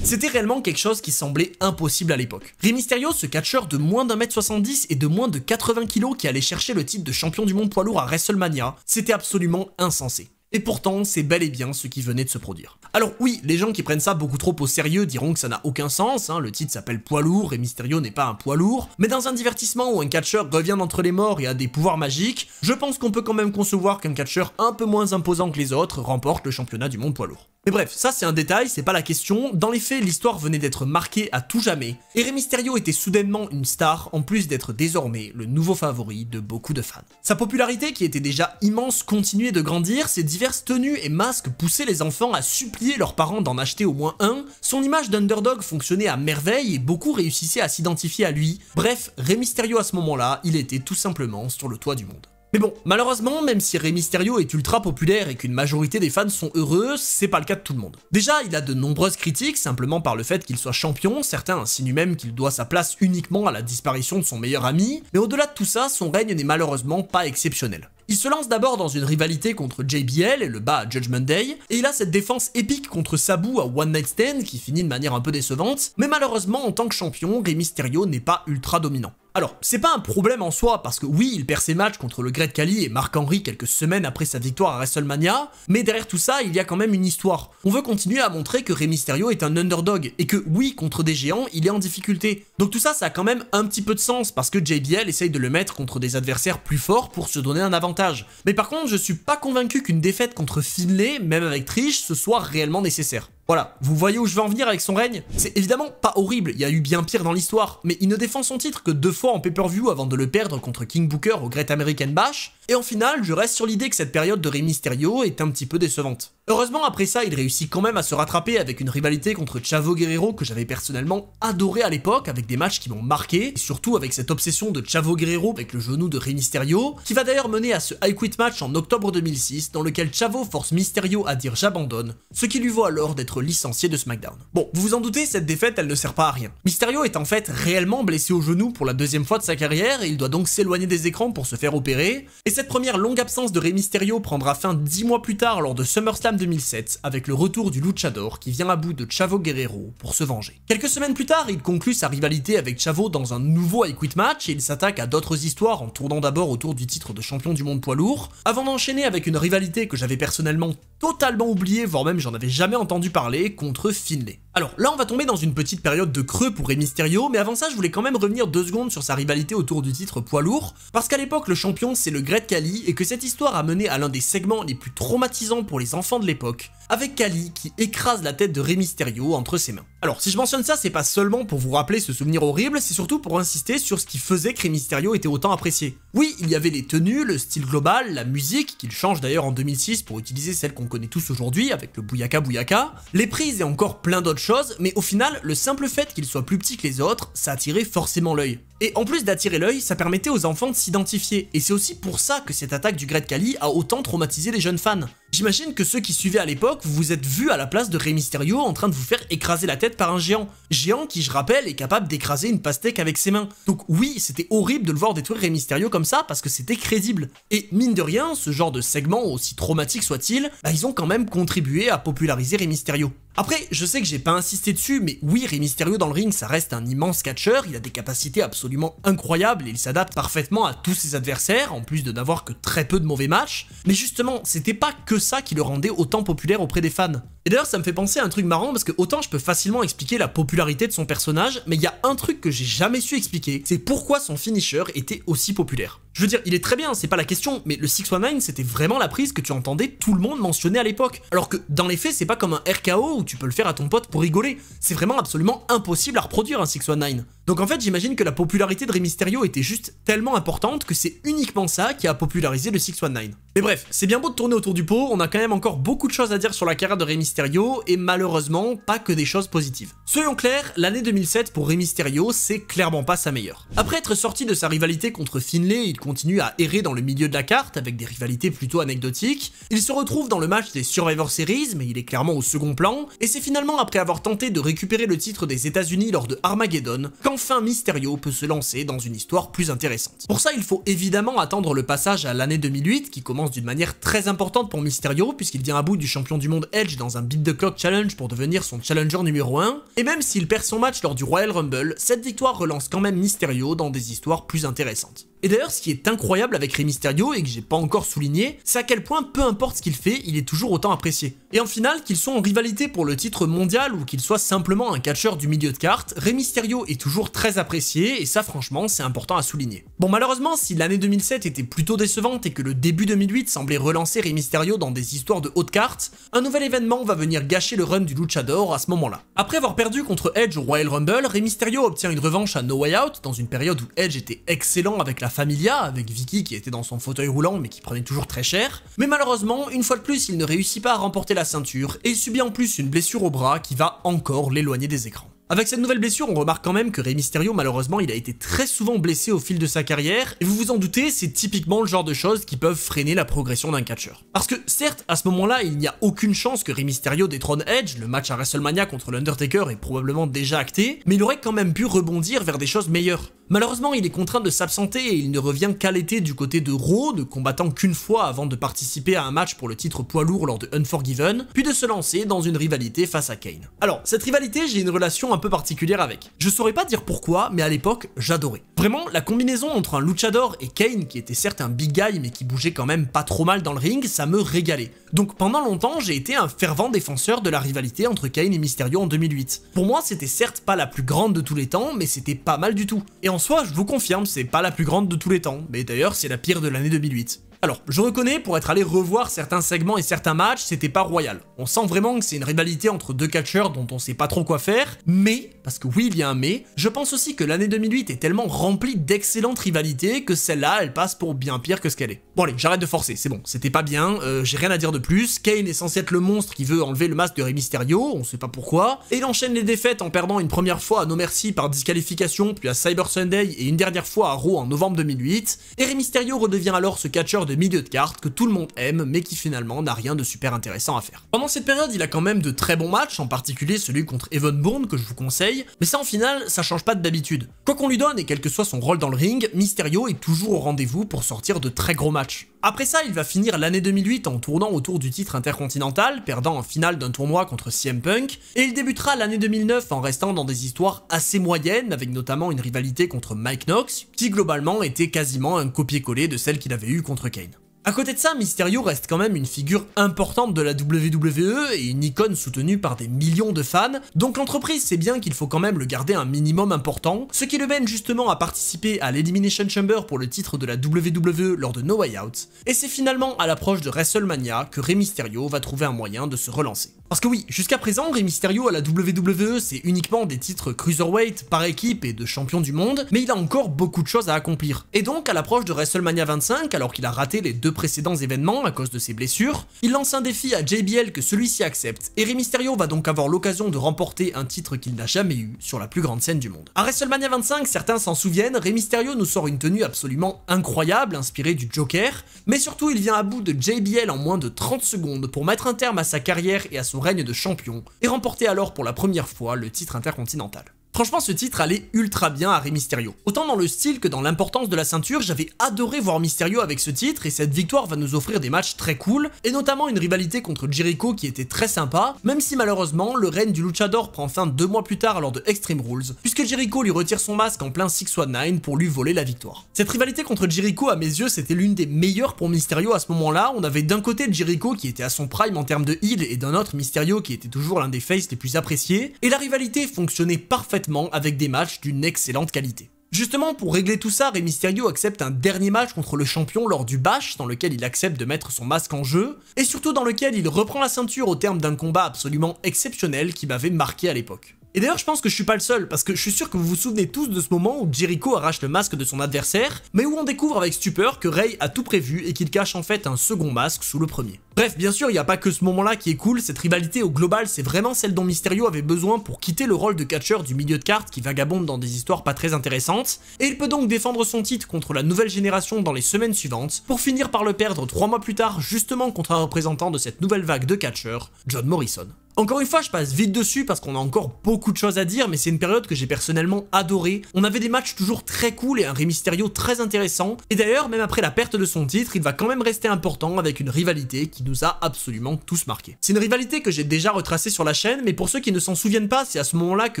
A: C'était réellement quelque chose qui semblait impossible à l'époque. Rey Mysterio, ce catcheur de moins d'un mètre 70 et de moins de 80 kg qui allait chercher le titre de champion du monde poids lourd à WrestleMania, c'était absolument insensé. Et pourtant, c'est bel et bien ce qui venait de se produire. Alors oui, les gens qui prennent ça beaucoup trop au sérieux diront que ça n'a aucun sens, hein, le titre s'appelle poids lourd et Mysterio n'est pas un poids lourd, mais dans un divertissement où un catcheur revient d'entre les morts et a des pouvoirs magiques, je pense qu'on peut quand même concevoir qu'un catcheur un peu moins imposant que les autres remporte le championnat du monde poids lourd. Mais bref, ça c'est un détail, c'est pas la question. Dans les faits, l'histoire venait d'être marquée à tout jamais, et Rey Mysterio était soudainement une star, en plus d'être désormais le nouveau favori de beaucoup de fans. Sa popularité, qui était déjà immense, continuait de grandir, ses diverses tenues et masques poussaient les enfants à supplier leurs parents d'en acheter au moins un, son image d'underdog fonctionnait à merveille et beaucoup réussissaient à s'identifier à lui. Bref, Rey Mysterio à ce moment-là, il était tout simplement sur le toit du monde. Mais bon, malheureusement, même si Rey Mysterio est ultra populaire et qu'une majorité des fans sont heureux, c'est pas le cas de tout le monde. Déjà, il a de nombreuses critiques, simplement par le fait qu'il soit champion, certains insinuent même qu'il doit sa place uniquement à la disparition de son meilleur ami, mais au-delà de tout ça, son règne n'est malheureusement pas exceptionnel. Il se lance d'abord dans une rivalité contre JBL et le bat à Judgment Day, et il a cette défense épique contre Sabu à One Night Stand qui finit de manière un peu décevante, mais malheureusement en tant que champion, Rey Mysterio n'est pas ultra dominant. Alors, c'est pas un problème en soi, parce que oui, il perd ses matchs contre le Great Kali et Marc Henry quelques semaines après sa victoire à WrestleMania, mais derrière tout ça, il y a quand même une histoire. On veut continuer à montrer que Rey Mysterio est un underdog, et que oui, contre des géants, il est en difficulté. Donc tout ça, ça a quand même un petit peu de sens, parce que JBL essaye de le mettre contre des adversaires plus forts pour se donner un avantage. Mais par contre, je suis pas convaincu qu'une défaite contre Finlay, même avec triche, ce soit réellement nécessaire. Voilà, vous voyez où je veux en venir avec son règne C'est évidemment pas horrible, il y a eu bien pire dans l'histoire, mais il ne défend son titre que deux fois en pay-per-view avant de le perdre contre King Booker au Great American Bash, et en finale, je reste sur l'idée que cette période de Rey Mysterio est un petit peu décevante. Heureusement, après ça, il réussit quand même à se rattraper avec une rivalité contre Chavo Guerrero que j'avais personnellement adoré à l'époque, avec des matchs qui m'ont marqué, et surtout avec cette obsession de Chavo Guerrero avec le genou de Rey Mysterio, qui va d'ailleurs mener à ce High Quit match en octobre 2006, dans lequel Chavo force Mysterio à dire j'abandonne, ce qui lui vaut alors d'être licencié de SmackDown. Bon, vous vous en doutez, cette défaite, elle ne sert pas à rien. Mysterio est en fait réellement blessé au genou pour la deuxième fois de sa carrière, et il doit donc s'éloigner des écrans pour se faire opérer. Et cette première longue absence de Rey Mysterio prendra fin dix mois plus tard lors de SummerSlam 2007, avec le retour du Luchador qui vient à bout de Chavo Guerrero pour se venger. Quelques semaines plus tard, il conclut sa rivalité avec Chavo dans un nouveau I Match, et il s'attaque à d'autres histoires en tournant d'abord autour du titre de champion du monde poids lourd, avant d'enchaîner avec une rivalité que j'avais personnellement totalement oublié, voire même j'en avais jamais entendu parler, contre Finlay. Alors là on va tomber dans une petite période de creux pour Rey Mysterio, mais avant ça je voulais quand même revenir deux secondes sur sa rivalité autour du titre poids lourd, parce qu'à l'époque le champion c'est le Great Kali et que cette histoire a mené à l'un des segments les plus traumatisants pour les enfants de l'époque, avec Kali qui écrase la tête de Rey Mysterio entre ses mains. Alors si je mentionne ça c'est pas seulement pour vous rappeler ce souvenir horrible, c'est surtout pour insister sur ce qui faisait que Rey Mysterio était autant apprécié. Oui il y avait les tenues, le style global, la musique, qu'il change d'ailleurs en 2006 pour utiliser celle qu'on connaît tous aujourd'hui avec le Bouyaka Bouyaka, les prises et encore plein d'autres choses mais au final, le simple fait qu'il soit plus petit que les autres, ça attirait forcément l'œil. Et en plus d'attirer l'œil, ça permettait aux enfants de s'identifier, et c'est aussi pour ça que cette attaque du Great Kali a autant traumatisé les jeunes fans. J'imagine que ceux qui suivaient à l'époque, vous vous êtes vus à la place de Rey Mysterio en train de vous faire écraser la tête par un géant. Géant qui, je rappelle, est capable d'écraser une pastèque avec ses mains. Donc oui, c'était horrible de le voir détruire Rey Mysterio comme ça, parce que c'était crédible. Et mine de rien, ce genre de segment, aussi traumatique soit-il, bah, ils ont quand même contribué à populariser Rey Mysterio. Après, je sais que j'ai pas insisté dessus, mais oui, Rey Mysterio dans le ring, ça reste un immense catcheur, il a des capacités absolument incroyable et il s'adapte parfaitement à tous ses adversaires, en plus de n'avoir que très peu de mauvais matchs. Mais justement, c'était pas que ça qui le rendait autant populaire auprès des fans. Et d'ailleurs, ça me fait penser à un truc marrant parce que autant je peux facilement expliquer la popularité de son personnage, mais il y a un truc que j'ai jamais su expliquer, c'est pourquoi son finisher était aussi populaire. Je veux dire, il est très bien, c'est pas la question, mais le 619 c'était vraiment la prise que tu entendais tout le monde mentionner à l'époque. Alors que dans les faits, c'est pas comme un RKO où tu peux le faire à ton pote pour rigoler. C'est vraiment absolument impossible à reproduire un 619. Donc en fait, j'imagine que la popularité de Rey Mysterio était juste tellement importante que c'est uniquement ça qui a popularisé le 619. Mais bref, c'est bien beau de tourner autour du pot, on a quand même encore beaucoup de choses à dire sur la carrière de Rey Mysterio et malheureusement pas que des choses positives. Soyons clairs, l'année 2007 pour Rey Mysterio, c'est clairement pas sa meilleure. Après être sorti de sa rivalité contre Finlay, il continue à errer dans le milieu de la carte avec des rivalités plutôt anecdotiques. Il se retrouve dans le match des Survivor Series, mais il est clairement au second plan. Et c'est finalement après avoir tenté de récupérer le titre des États-Unis lors de Armageddon qu'enfin Mysterio peut se lancer dans une histoire plus intéressante. Pour ça, il faut évidemment attendre le passage à l'année 2008 qui commence d'une manière très importante pour Mysterio puisqu'il vient à bout du champion du monde Edge dans un Beat the Clock Challenge pour devenir son challenger numéro 1, et même s'il perd son match lors du Royal Rumble, cette victoire relance quand même Mysterio dans des histoires plus intéressantes. Et d'ailleurs, ce qui est incroyable avec Rey Mysterio et que j'ai pas encore souligné, c'est à quel point peu importe ce qu'il fait, il est toujours autant apprécié. Et en finale, qu'il soit en rivalité pour le titre mondial ou qu'il soit simplement un catcheur du milieu de cartes, Rey Mysterio est toujours très apprécié et ça franchement, c'est important à souligner. Bon malheureusement, si l'année 2007 était plutôt décevante et que le début 2008 semblait relancer Rey Mysterio dans des histoires de haute carte, un nouvel événement va venir gâcher le run du Luchador à ce moment-là. Après avoir perdu contre Edge au Royal Rumble, Rey Mysterio obtient une revanche à No Way Out dans une période où Edge était excellent avec la la Familia, avec Vicky qui était dans son fauteuil roulant mais qui prenait toujours très cher. Mais malheureusement, une fois de plus, il ne réussit pas à remporter la ceinture et subit en plus une blessure au bras qui va encore l'éloigner des écrans. Avec cette nouvelle blessure, on remarque quand même que Rey Mysterio, malheureusement, il a été très souvent blessé au fil de sa carrière, et vous vous en doutez, c'est typiquement le genre de choses qui peuvent freiner la progression d'un catcheur. Parce que, certes, à ce moment-là, il n'y a aucune chance que Rey Mysterio détrône Edge, le match à WrestleMania contre l'Undertaker est probablement déjà acté, mais il aurait quand même pu rebondir vers des choses meilleures. Malheureusement, il est contraint de s'absenter et il ne revient qu'à l'été du côté de Raw, ne combattant qu'une fois avant de participer à un match pour le titre poids lourd lors de Unforgiven, puis de se lancer dans une rivalité face à Kane. Alors, cette rivalité, j'ai une relation un peu particulière avec. Je saurais pas dire pourquoi, mais à l'époque, j'adorais. Vraiment, la combinaison entre un luchador et Kane, qui était certes un big guy mais qui bougeait quand même pas trop mal dans le ring, ça me régalait. Donc pendant longtemps, j'ai été un fervent défenseur de la rivalité entre Kane et Mysterio en 2008. Pour moi, c'était certes pas la plus grande de tous les temps, mais c'était pas mal du tout en soi, je vous confirme, c'est pas la plus grande de tous les temps, mais d'ailleurs c'est la pire de l'année 2008. Alors, je reconnais, pour être allé revoir certains segments et certains matchs, c'était pas royal. On sent vraiment que c'est une rivalité entre deux catcheurs dont on sait pas trop quoi faire, mais, parce que oui, il y a un mais, je pense aussi que l'année 2008 est tellement remplie d'excellentes rivalités que celle-là, elle passe pour bien pire que ce qu'elle est. Bon allez, j'arrête de forcer, c'est bon, c'était pas bien, euh, j'ai rien à dire de plus, Kane est censé être le monstre qui veut enlever le masque de Rey Mysterio, on sait pas pourquoi, et il enchaîne les défaites en perdant une première fois à No Mercy par disqualification, puis à Cyber Sunday et une dernière fois à Raw en novembre 2008, et Rey Mysterio redevient alors ce catcheur de milieu de carte que tout le monde aime mais qui finalement n'a rien de super intéressant à faire. Pendant cette période, il a quand même de très bons matchs, en particulier celui contre Evan Bourne que je vous conseille, mais ça en finale, ça change pas de d'habitude. Quoi qu'on lui donne et quel que soit son rôle dans le ring, Mysterio est toujours au rendez-vous pour sortir de très gros matchs. Après ça, il va finir l'année 2008 en tournant autour du titre intercontinental, perdant en finale d'un tournoi contre CM Punk, et il débutera l'année 2009 en restant dans des histoires assez moyennes, avec notamment une rivalité contre Mike Knox, qui globalement était quasiment un copier-coller de celle qu'il avait eue contre Kane. À côté de ça, Mysterio reste quand même une figure importante de la WWE et une icône soutenue par des millions de fans, donc l'entreprise sait bien qu'il faut quand même le garder un minimum important, ce qui le mène justement à participer à l'Elimination Chamber pour le titre de la WWE lors de No Way Out, et c'est finalement à l'approche de WrestleMania que Rey Mysterio va trouver un moyen de se relancer. Parce que oui, jusqu'à présent, Rey Mysterio à la WWE, c'est uniquement des titres cruiserweight par équipe et de champion du monde, mais il a encore beaucoup de choses à accomplir. Et donc, à l'approche de WrestleMania 25, alors qu'il a raté les deux précédents événements à cause de ses blessures, il lance un défi à JBL que celui-ci accepte, et Rey Mysterio va donc avoir l'occasion de remporter un titre qu'il n'a jamais eu sur la plus grande scène du monde. À WrestleMania 25, certains s'en souviennent, Rey Mysterio nous sort une tenue absolument incroyable, inspirée du Joker, mais surtout il vient à bout de JBL en moins de 30 secondes pour mettre un terme à sa carrière et à son règne de champion et remporter alors pour la première fois le titre intercontinental. Franchement, ce titre allait ultra bien à Rey Mysterio. Autant dans le style que dans l'importance de la ceinture, j'avais adoré voir Mysterio avec ce titre et cette victoire va nous offrir des matchs très cool, et notamment une rivalité contre Jericho qui était très sympa, même si malheureusement, le règne du Luchador prend fin deux mois plus tard lors de Extreme Rules, puisque Jericho lui retire son masque en plein 6-1-9 pour lui voler la victoire. Cette rivalité contre Jericho, à mes yeux, c'était l'une des meilleures pour Mysterio à ce moment-là. On avait d'un côté Jericho qui était à son prime en termes de heal et d'un autre Mysterio qui était toujours l'un des faces les plus appréciés, et la rivalité fonctionnait parfaitement avec des matchs d'une excellente qualité. Justement, pour régler tout ça, Rey Mysterio accepte un dernier match contre le champion lors du Bash, dans lequel il accepte de mettre son masque en jeu, et surtout dans lequel il reprend la ceinture au terme d'un combat absolument exceptionnel qui m'avait marqué à l'époque. Et d'ailleurs, je pense que je suis pas le seul, parce que je suis sûr que vous vous souvenez tous de ce moment où Jericho arrache le masque de son adversaire, mais où on découvre avec stupeur que Rey a tout prévu et qu'il cache en fait un second masque sous le premier. Bref, bien sûr, il n'y a pas que ce moment-là qui est cool, cette rivalité au global, c'est vraiment celle dont Mysterio avait besoin pour quitter le rôle de catcheur du milieu de carte qui vagabonde dans des histoires pas très intéressantes, et il peut donc défendre son titre contre la nouvelle génération dans les semaines suivantes, pour finir par le perdre trois mois plus tard justement contre un représentant de cette nouvelle vague de catcheurs, John Morrison. Encore une fois, je passe vite dessus parce qu'on a encore beaucoup de choses à dire, mais c'est une période que j'ai personnellement adorée. On avait des matchs toujours très cool et un Ré Mysterio très intéressant. Et d'ailleurs, même après la perte de son titre, il va quand même rester important avec une rivalité qui nous a absolument tous marqué. C'est une rivalité que j'ai déjà retracée sur la chaîne, mais pour ceux qui ne s'en souviennent pas, c'est à ce moment-là que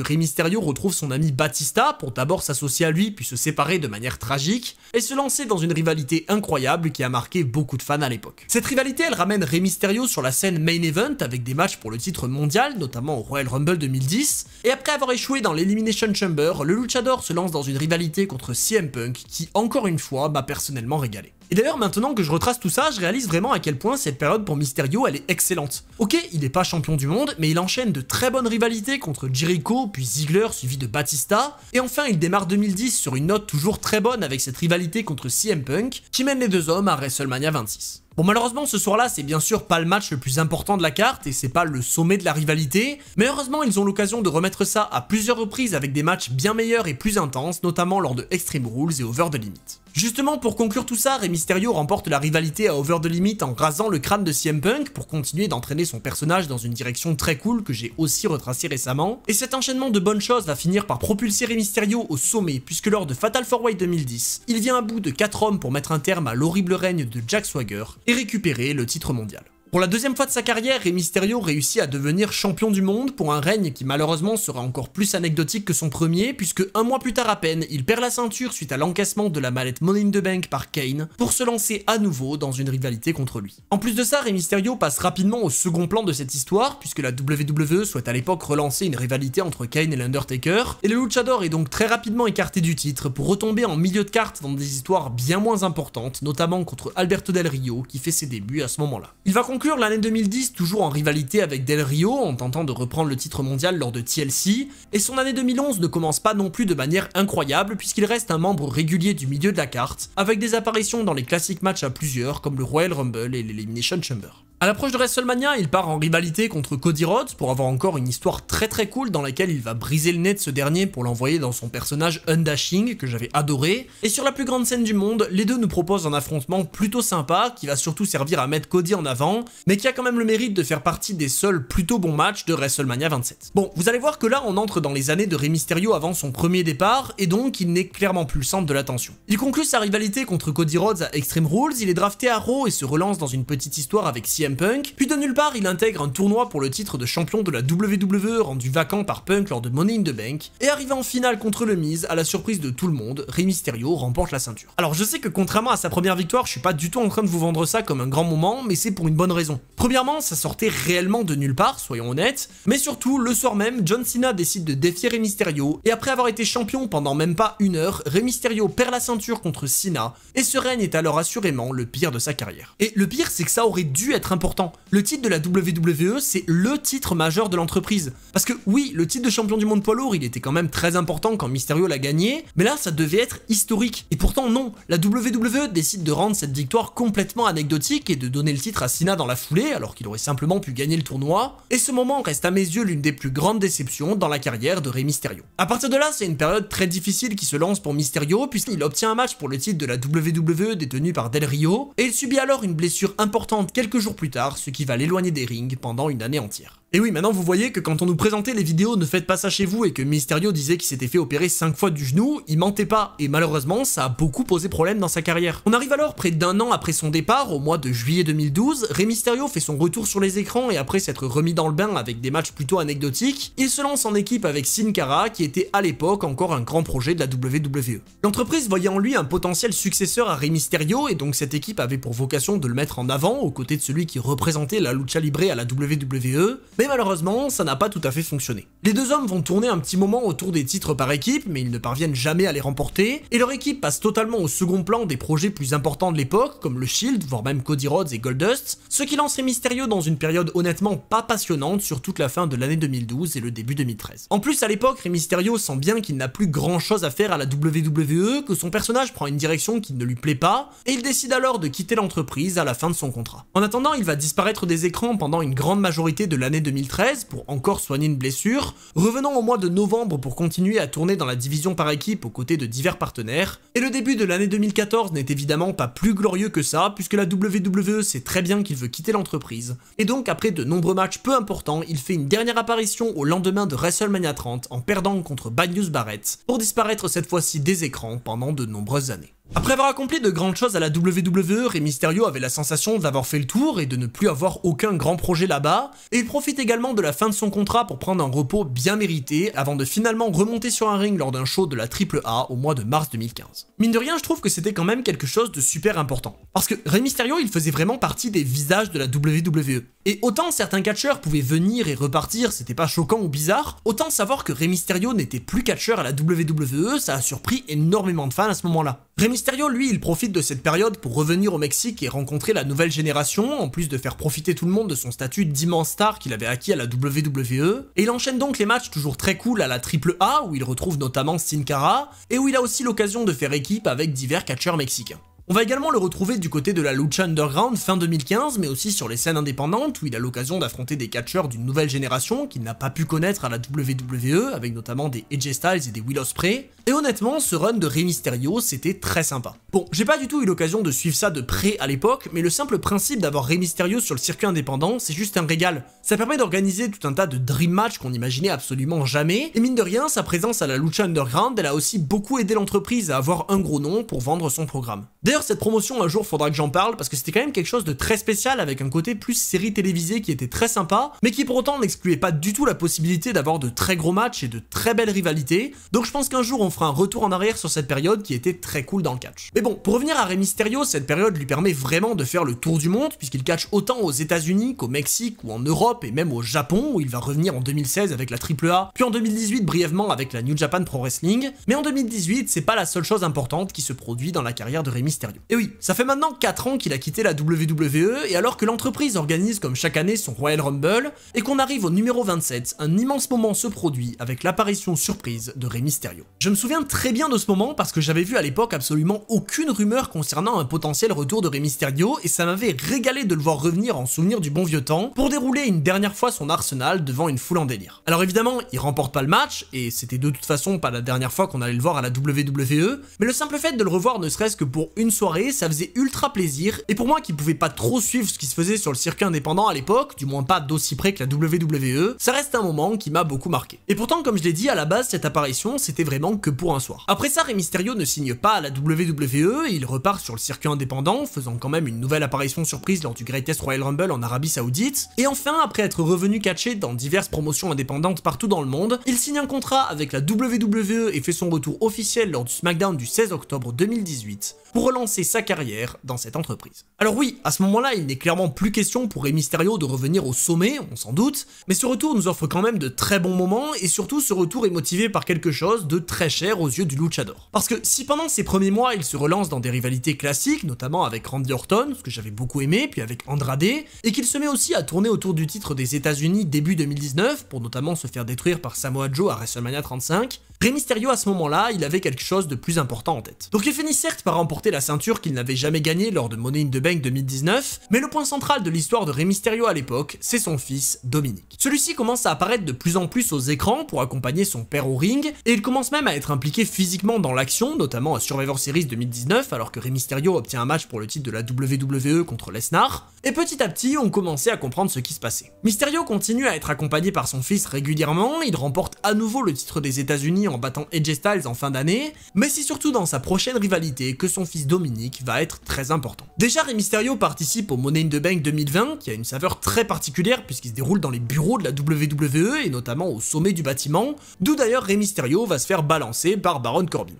A: Rey Mysterio retrouve son ami Batista pour d'abord s'associer à lui puis se séparer de manière tragique et se lancer dans une rivalité incroyable qui a marqué beaucoup de fans à l'époque. Cette rivalité, elle ramène Rey Mysterio sur la scène main event avec des matchs pour le titre mondial, notamment au Royal Rumble 2010, et après avoir échoué dans l'Elimination Chamber, le Luchador se lance dans une rivalité contre CM Punk qui, encore une fois, m'a personnellement régalé. Et d'ailleurs, maintenant que je retrace tout ça, je réalise vraiment à quel point cette période pour Mysterio, elle est excellente. Ok, il n'est pas champion du monde, mais il enchaîne de très bonnes rivalités contre Jericho, puis Ziggler, suivi de Batista. Et enfin, il démarre 2010 sur une note toujours très bonne avec cette rivalité contre CM Punk, qui mène les deux hommes à WrestleMania 26. Bon malheureusement ce soir-là c'est bien sûr pas le match le plus important de la carte et c'est pas le sommet de la rivalité, mais heureusement ils ont l'occasion de remettre ça à plusieurs reprises avec des matchs bien meilleurs et plus intenses, notamment lors de Extreme Rules et Over the Limit. Justement, pour conclure tout ça, Rey Mysterio remporte la rivalité à Over the Limit en rasant le crâne de CM Punk pour continuer d'entraîner son personnage dans une direction très cool que j'ai aussi retracée récemment. Et cet enchaînement de bonnes choses va finir par propulser Rey Mysterio au sommet, puisque lors de Fatal 4 Way 2010, il vient à bout de 4 hommes pour mettre un terme à l'horrible règne de Jack Swagger, et récupérer le titre mondial. Pour la deuxième fois de sa carrière, Rey Mysterio réussit à devenir champion du monde pour un règne qui malheureusement sera encore plus anecdotique que son premier puisque un mois plus tard à peine, il perd la ceinture suite à l'encaissement de la mallette Money in the Bank par Kane pour se lancer à nouveau dans une rivalité contre lui. En plus de ça, Rey Mysterio passe rapidement au second plan de cette histoire puisque la WWE souhaite à l'époque relancer une rivalité entre Kane et l'Undertaker et le Luchador est donc très rapidement écarté du titre pour retomber en milieu de carte dans des histoires bien moins importantes, notamment contre Alberto Del Rio qui fait ses débuts à ce moment-là. Il va conclure l'année 2010 toujours en rivalité avec Del Rio en tentant de reprendre le titre mondial lors de TLC, et son année 2011 ne commence pas non plus de manière incroyable puisqu'il reste un membre régulier du milieu de la carte, avec des apparitions dans les classiques matchs à plusieurs comme le Royal Rumble et l'Elimination Chamber. À l'approche de WrestleMania, il part en rivalité contre Cody Rhodes pour avoir encore une histoire très très cool dans laquelle il va briser le nez de ce dernier pour l'envoyer dans son personnage Undashing que j'avais adoré. Et sur la plus grande scène du monde, les deux nous proposent un affrontement plutôt sympa qui va surtout servir à mettre Cody en avant mais qui a quand même le mérite de faire partie des seuls plutôt bons matchs de WrestleMania 27. Bon, vous allez voir que là, on entre dans les années de Rey Mysterio avant son premier départ, et donc il n'est clairement plus le centre de l'attention. Il conclut sa rivalité contre Cody Rhodes à Extreme Rules, il est drafté à Raw et se relance dans une petite histoire avec CM Punk, puis de nulle part, il intègre un tournoi pour le titre de champion de la WWE rendu vacant par Punk lors de Money in the Bank, et arrivé en finale contre le Miz, à la surprise de tout le monde, Rey Mysterio remporte la ceinture. Alors je sais que contrairement à sa première victoire, je suis pas du tout en train de vous vendre ça comme un grand moment, mais c'est pour une bonne Premièrement, ça sortait réellement de nulle part, soyons honnêtes, mais surtout, le soir même, John Cena décide de défier Rey Mysterio, et après avoir été champion pendant même pas une heure, Rey Mysterio perd la ceinture contre Cena, et ce règne est alors assurément le pire de sa carrière. Et le pire, c'est que ça aurait dû être important. Le titre de la WWE, c'est LE titre majeur de l'entreprise. Parce que oui, le titre de champion du monde poids lourd, il était quand même très important quand Mysterio l'a gagné, mais là, ça devait être historique. Et pourtant, non, la WWE décide de rendre cette victoire complètement anecdotique et de donner le titre à Cena dans la foulée alors qu'il aurait simplement pu gagner le tournoi, et ce moment reste à mes yeux l'une des plus grandes déceptions dans la carrière de Rey Mysterio. A partir de là, c'est une période très difficile qui se lance pour Mysterio puisqu'il obtient un match pour le titre de la WWE détenu par Del Rio, et il subit alors une blessure importante quelques jours plus tard, ce qui va l'éloigner des rings pendant une année entière. Et oui, maintenant vous voyez que quand on nous présentait les vidéos Ne faites pas ça chez vous et que Mysterio disait qu'il s'était fait opérer 5 fois du genou, il mentait pas, et malheureusement ça a beaucoup posé problème dans sa carrière. On arrive alors près d'un an après son départ, au mois de juillet 2012, Rey Mysterio fait son retour sur les écrans et après s'être remis dans le bain avec des matchs plutôt anecdotiques, il se lance en équipe avec Sin Cara qui était à l'époque encore un grand projet de la WWE. L'entreprise voyait en lui un potentiel successeur à Rey Mysterio et donc cette équipe avait pour vocation de le mettre en avant aux côtés de celui qui représentait la lucha libre à la WWE, malheureusement, ça n'a pas tout à fait fonctionné. Les deux hommes vont tourner un petit moment autour des titres par équipe, mais ils ne parviennent jamais à les remporter, et leur équipe passe totalement au second plan des projets plus importants de l'époque, comme le Shield, voire même Cody Rhodes et Goldust, ce qui lance les Mysterio dans une période honnêtement pas passionnante sur toute la fin de l'année 2012 et le début 2013. En plus, à l'époque, Rey Mysterio sent bien qu'il n'a plus grand chose à faire à la WWE, que son personnage prend une direction qui ne lui plaît pas, et il décide alors de quitter l'entreprise à la fin de son contrat. En attendant, il va disparaître des écrans pendant une grande majorité de l'année 2013 pour encore soigner une blessure, revenant au mois de novembre pour continuer à tourner dans la division par équipe aux côtés de divers partenaires, et le début de l'année 2014 n'est évidemment pas plus glorieux que ça, puisque la WWE sait très bien qu'il veut quitter l'entreprise. Et donc après de nombreux matchs peu importants, il fait une dernière apparition au lendemain de WrestleMania 30 en perdant contre Bad Barrett, pour disparaître cette fois-ci des écrans pendant de nombreuses années. Après avoir accompli de grandes choses à la WWE, Rey Mysterio avait la sensation d'avoir fait le tour et de ne plus avoir aucun grand projet là-bas, et il profite également de la fin de son contrat pour prendre un repos bien mérité avant de finalement remonter sur un ring lors d'un show de la A au mois de mars 2015. Mine de rien, je trouve que c'était quand même quelque chose de super important. Parce que Rey Mysterio, il faisait vraiment partie des visages de la WWE. Et autant certains catcheurs pouvaient venir et repartir, c'était pas choquant ou bizarre, autant savoir que Rey Mysterio n'était plus catcheur à la WWE, ça a surpris énormément de fans à ce moment-là. Rey Mysterio, lui, il profite de cette période pour revenir au Mexique et rencontrer la nouvelle génération, en plus de faire profiter tout le monde de son statut d'immense star qu'il avait acquis à la WWE. Et il enchaîne donc les matchs toujours très cool à la Triple A, où il retrouve notamment Sin Cara, et où il a aussi l'occasion de faire équipe avec divers catcheurs mexicains. On va également le retrouver du côté de la lucha underground fin 2015, mais aussi sur les scènes indépendantes où il a l'occasion d'affronter des catcheurs d'une nouvelle génération qu'il n'a pas pu connaître à la WWE, avec notamment des AJ Styles et des Will Ospreay. Et honnêtement, ce run de Rey Mysterio, c'était très sympa. Bon, j'ai pas du tout eu l'occasion de suivre ça de près à l'époque, mais le simple principe d'avoir Rey Mysterio sur le circuit indépendant, c'est juste un régal. Ça permet d'organiser tout un tas de dream match qu'on imaginait absolument jamais, et mine de rien, sa présence à la lucha underground, elle a aussi beaucoup aidé l'entreprise à avoir un gros nom pour vendre son programme cette promotion, un jour, faudra que j'en parle, parce que c'était quand même quelque chose de très spécial, avec un côté plus série télévisée qui était très sympa, mais qui pour autant n'excluait pas du tout la possibilité d'avoir de très gros matchs et de très belles rivalités. Donc je pense qu'un jour, on fera un retour en arrière sur cette période qui était très cool dans le catch. Mais bon, pour revenir à Rey Mysterio, cette période lui permet vraiment de faire le tour du monde, puisqu'il catch autant aux États-Unis qu'au Mexique ou en Europe et même au Japon, où il va revenir en 2016 avec la AAA, puis en 2018 brièvement avec la New Japan Pro Wrestling. Mais en 2018, c'est pas la seule chose importante qui se produit dans la carrière de Rey Mysterio. Et oui, ça fait maintenant 4 ans qu'il a quitté la WWE et alors que l'entreprise organise comme chaque année son Royal Rumble et qu'on arrive au numéro 27, un immense moment se produit avec l'apparition surprise de Rey Mysterio. Je me souviens très bien de ce moment parce que j'avais vu à l'époque absolument aucune rumeur concernant un potentiel retour de Rey Mysterio et ça m'avait régalé de le voir revenir en souvenir du bon vieux temps pour dérouler une dernière fois son arsenal devant une foule en délire. Alors évidemment, il remporte pas le match et c'était de toute façon pas la dernière fois qu'on allait le voir à la WWE, mais le simple fait de le revoir ne serait-ce que pour une soirée, ça faisait ultra plaisir, et pour moi qui pouvais pas trop suivre ce qui se faisait sur le circuit indépendant à l'époque, du moins pas d'aussi près que la WWE, ça reste un moment qui m'a beaucoup marqué. Et pourtant, comme je l'ai dit, à la base, cette apparition, c'était vraiment que pour un soir. Après ça, Rey Mysterio ne signe pas à la WWE, il repart sur le circuit indépendant, faisant quand même une nouvelle apparition surprise lors du Greatest Royal Rumble en Arabie Saoudite, et enfin, après être revenu catché dans diverses promotions indépendantes partout dans le monde, il signe un contrat avec la WWE et fait son retour officiel lors du SmackDown du 16 octobre 2018 pour sa carrière dans cette entreprise. Alors oui, à ce moment-là, il n'est clairement plus question pour Rey Mysterio de revenir au sommet, on s'en doute, mais ce retour nous offre quand même de très bons moments et surtout ce retour est motivé par quelque chose de très cher aux yeux du luchador. Parce que si pendant ses premiers mois, il se relance dans des rivalités classiques, notamment avec Randy Orton, ce que j'avais beaucoup aimé, puis avec Andrade, et qu'il se met aussi à tourner autour du titre des États-Unis début 2019 pour notamment se faire détruire par Samoa Joe à WrestleMania 35, Rey Mysterio à ce moment-là, il avait quelque chose de plus important en tête. Donc il finit certes par remporter la ceinture qu'il n'avait jamais gagnée lors de Money in the Bank 2019, mais le point central de l'histoire de Rey Mysterio à l'époque, c'est son fils Dominique. Celui-ci commence à apparaître de plus en plus aux écrans pour accompagner son père au ring, et il commence même à être impliqué physiquement dans l'action, notamment à Survivor Series 2019, alors que Rey Mysterio obtient un match pour le titre de la WWE contre Lesnar, et petit à petit, on commençait à comprendre ce qui se passait. Mysterio continue à être accompagné par son fils régulièrement, il remporte à nouveau le titre des États-Unis en battant AJ Styles en fin d'année, mais c'est surtout dans sa prochaine rivalité que son fils Dominique va être très important. Déjà, Rey Mysterio participe au Money in the Bank 2020, qui a une saveur très particulière puisqu'il se déroule dans les bureaux de la WWE et notamment au sommet du bâtiment, d'où d'ailleurs Rey Mysterio va se faire balancer par Baron Corbin.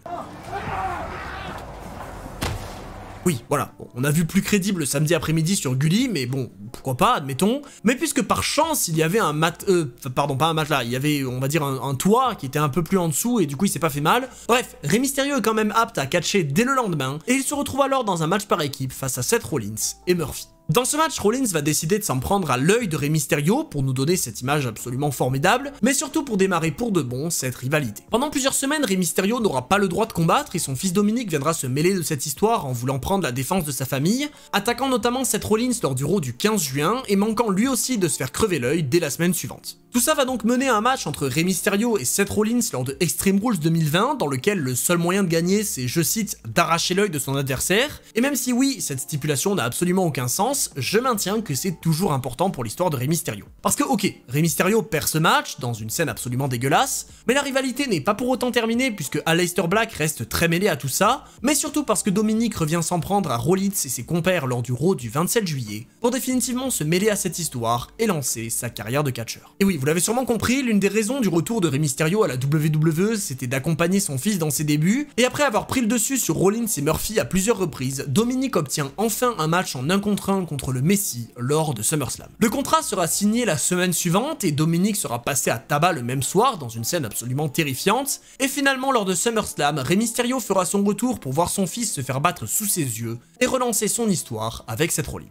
A: Oui, voilà, on a vu plus crédible samedi après-midi sur Gully, mais bon, pourquoi pas, admettons. Mais puisque par chance, il y avait un mat... Euh, pardon, pas un là, il y avait, on va dire, un, toit qui était un peu plus en dessous, et du coup, il s'est pas fait mal. Bref, Rey Stérieux est quand même apte à catcher dès le lendemain, et il se retrouve alors dans un match par équipe face à Seth Rollins et Murphy. Dans ce match, Rollins va décider de s'en prendre à l'œil de Rey Mysterio pour nous donner cette image absolument formidable, mais surtout pour démarrer pour de bon cette rivalité. Pendant plusieurs semaines, Rey Mysterio n'aura pas le droit de combattre et son fils Dominique viendra se mêler de cette histoire en voulant prendre la défense de sa famille, attaquant notamment Seth Rollins lors du Raw du 15 juin et manquant lui aussi de se faire crever l'œil dès la semaine suivante. Tout ça va donc mener à un match entre Rey Mysterio et Seth Rollins lors de Extreme Rules 2020 dans lequel le seul moyen de gagner c'est, je cite, d'arracher l'œil de son adversaire, et même si oui, cette stipulation n'a absolument aucun sens, je maintiens que c'est toujours important pour l'histoire de Rey Mysterio. Parce que ok, Rey Mysterio perd ce match dans une scène absolument dégueulasse, mais la rivalité n'est pas pour autant terminée puisque Aleister Black reste très mêlé à tout ça, mais surtout parce que Dominique revient s'en prendre à Rollins et ses compères lors du Raw du 27 juillet pour définitivement se mêler à cette histoire et lancer sa carrière de catcheur. Et oui, vous l'avez sûrement compris, l'une des raisons du retour de Rey Mysterio à la WWE, c'était d'accompagner son fils dans ses débuts, et après avoir pris le dessus sur Rollins et Murphy à plusieurs reprises, Dominique obtient enfin un match en 1 contre 1 contre le Messi lors de SummerSlam. Le contrat sera signé la semaine suivante et Dominique sera passé à tabac le même soir dans une scène absolument terrifiante. Et finalement, lors de SummerSlam, Rey Mysterio fera son retour pour voir son fils se faire battre sous ses yeux et relancer son histoire avec cette Rollins.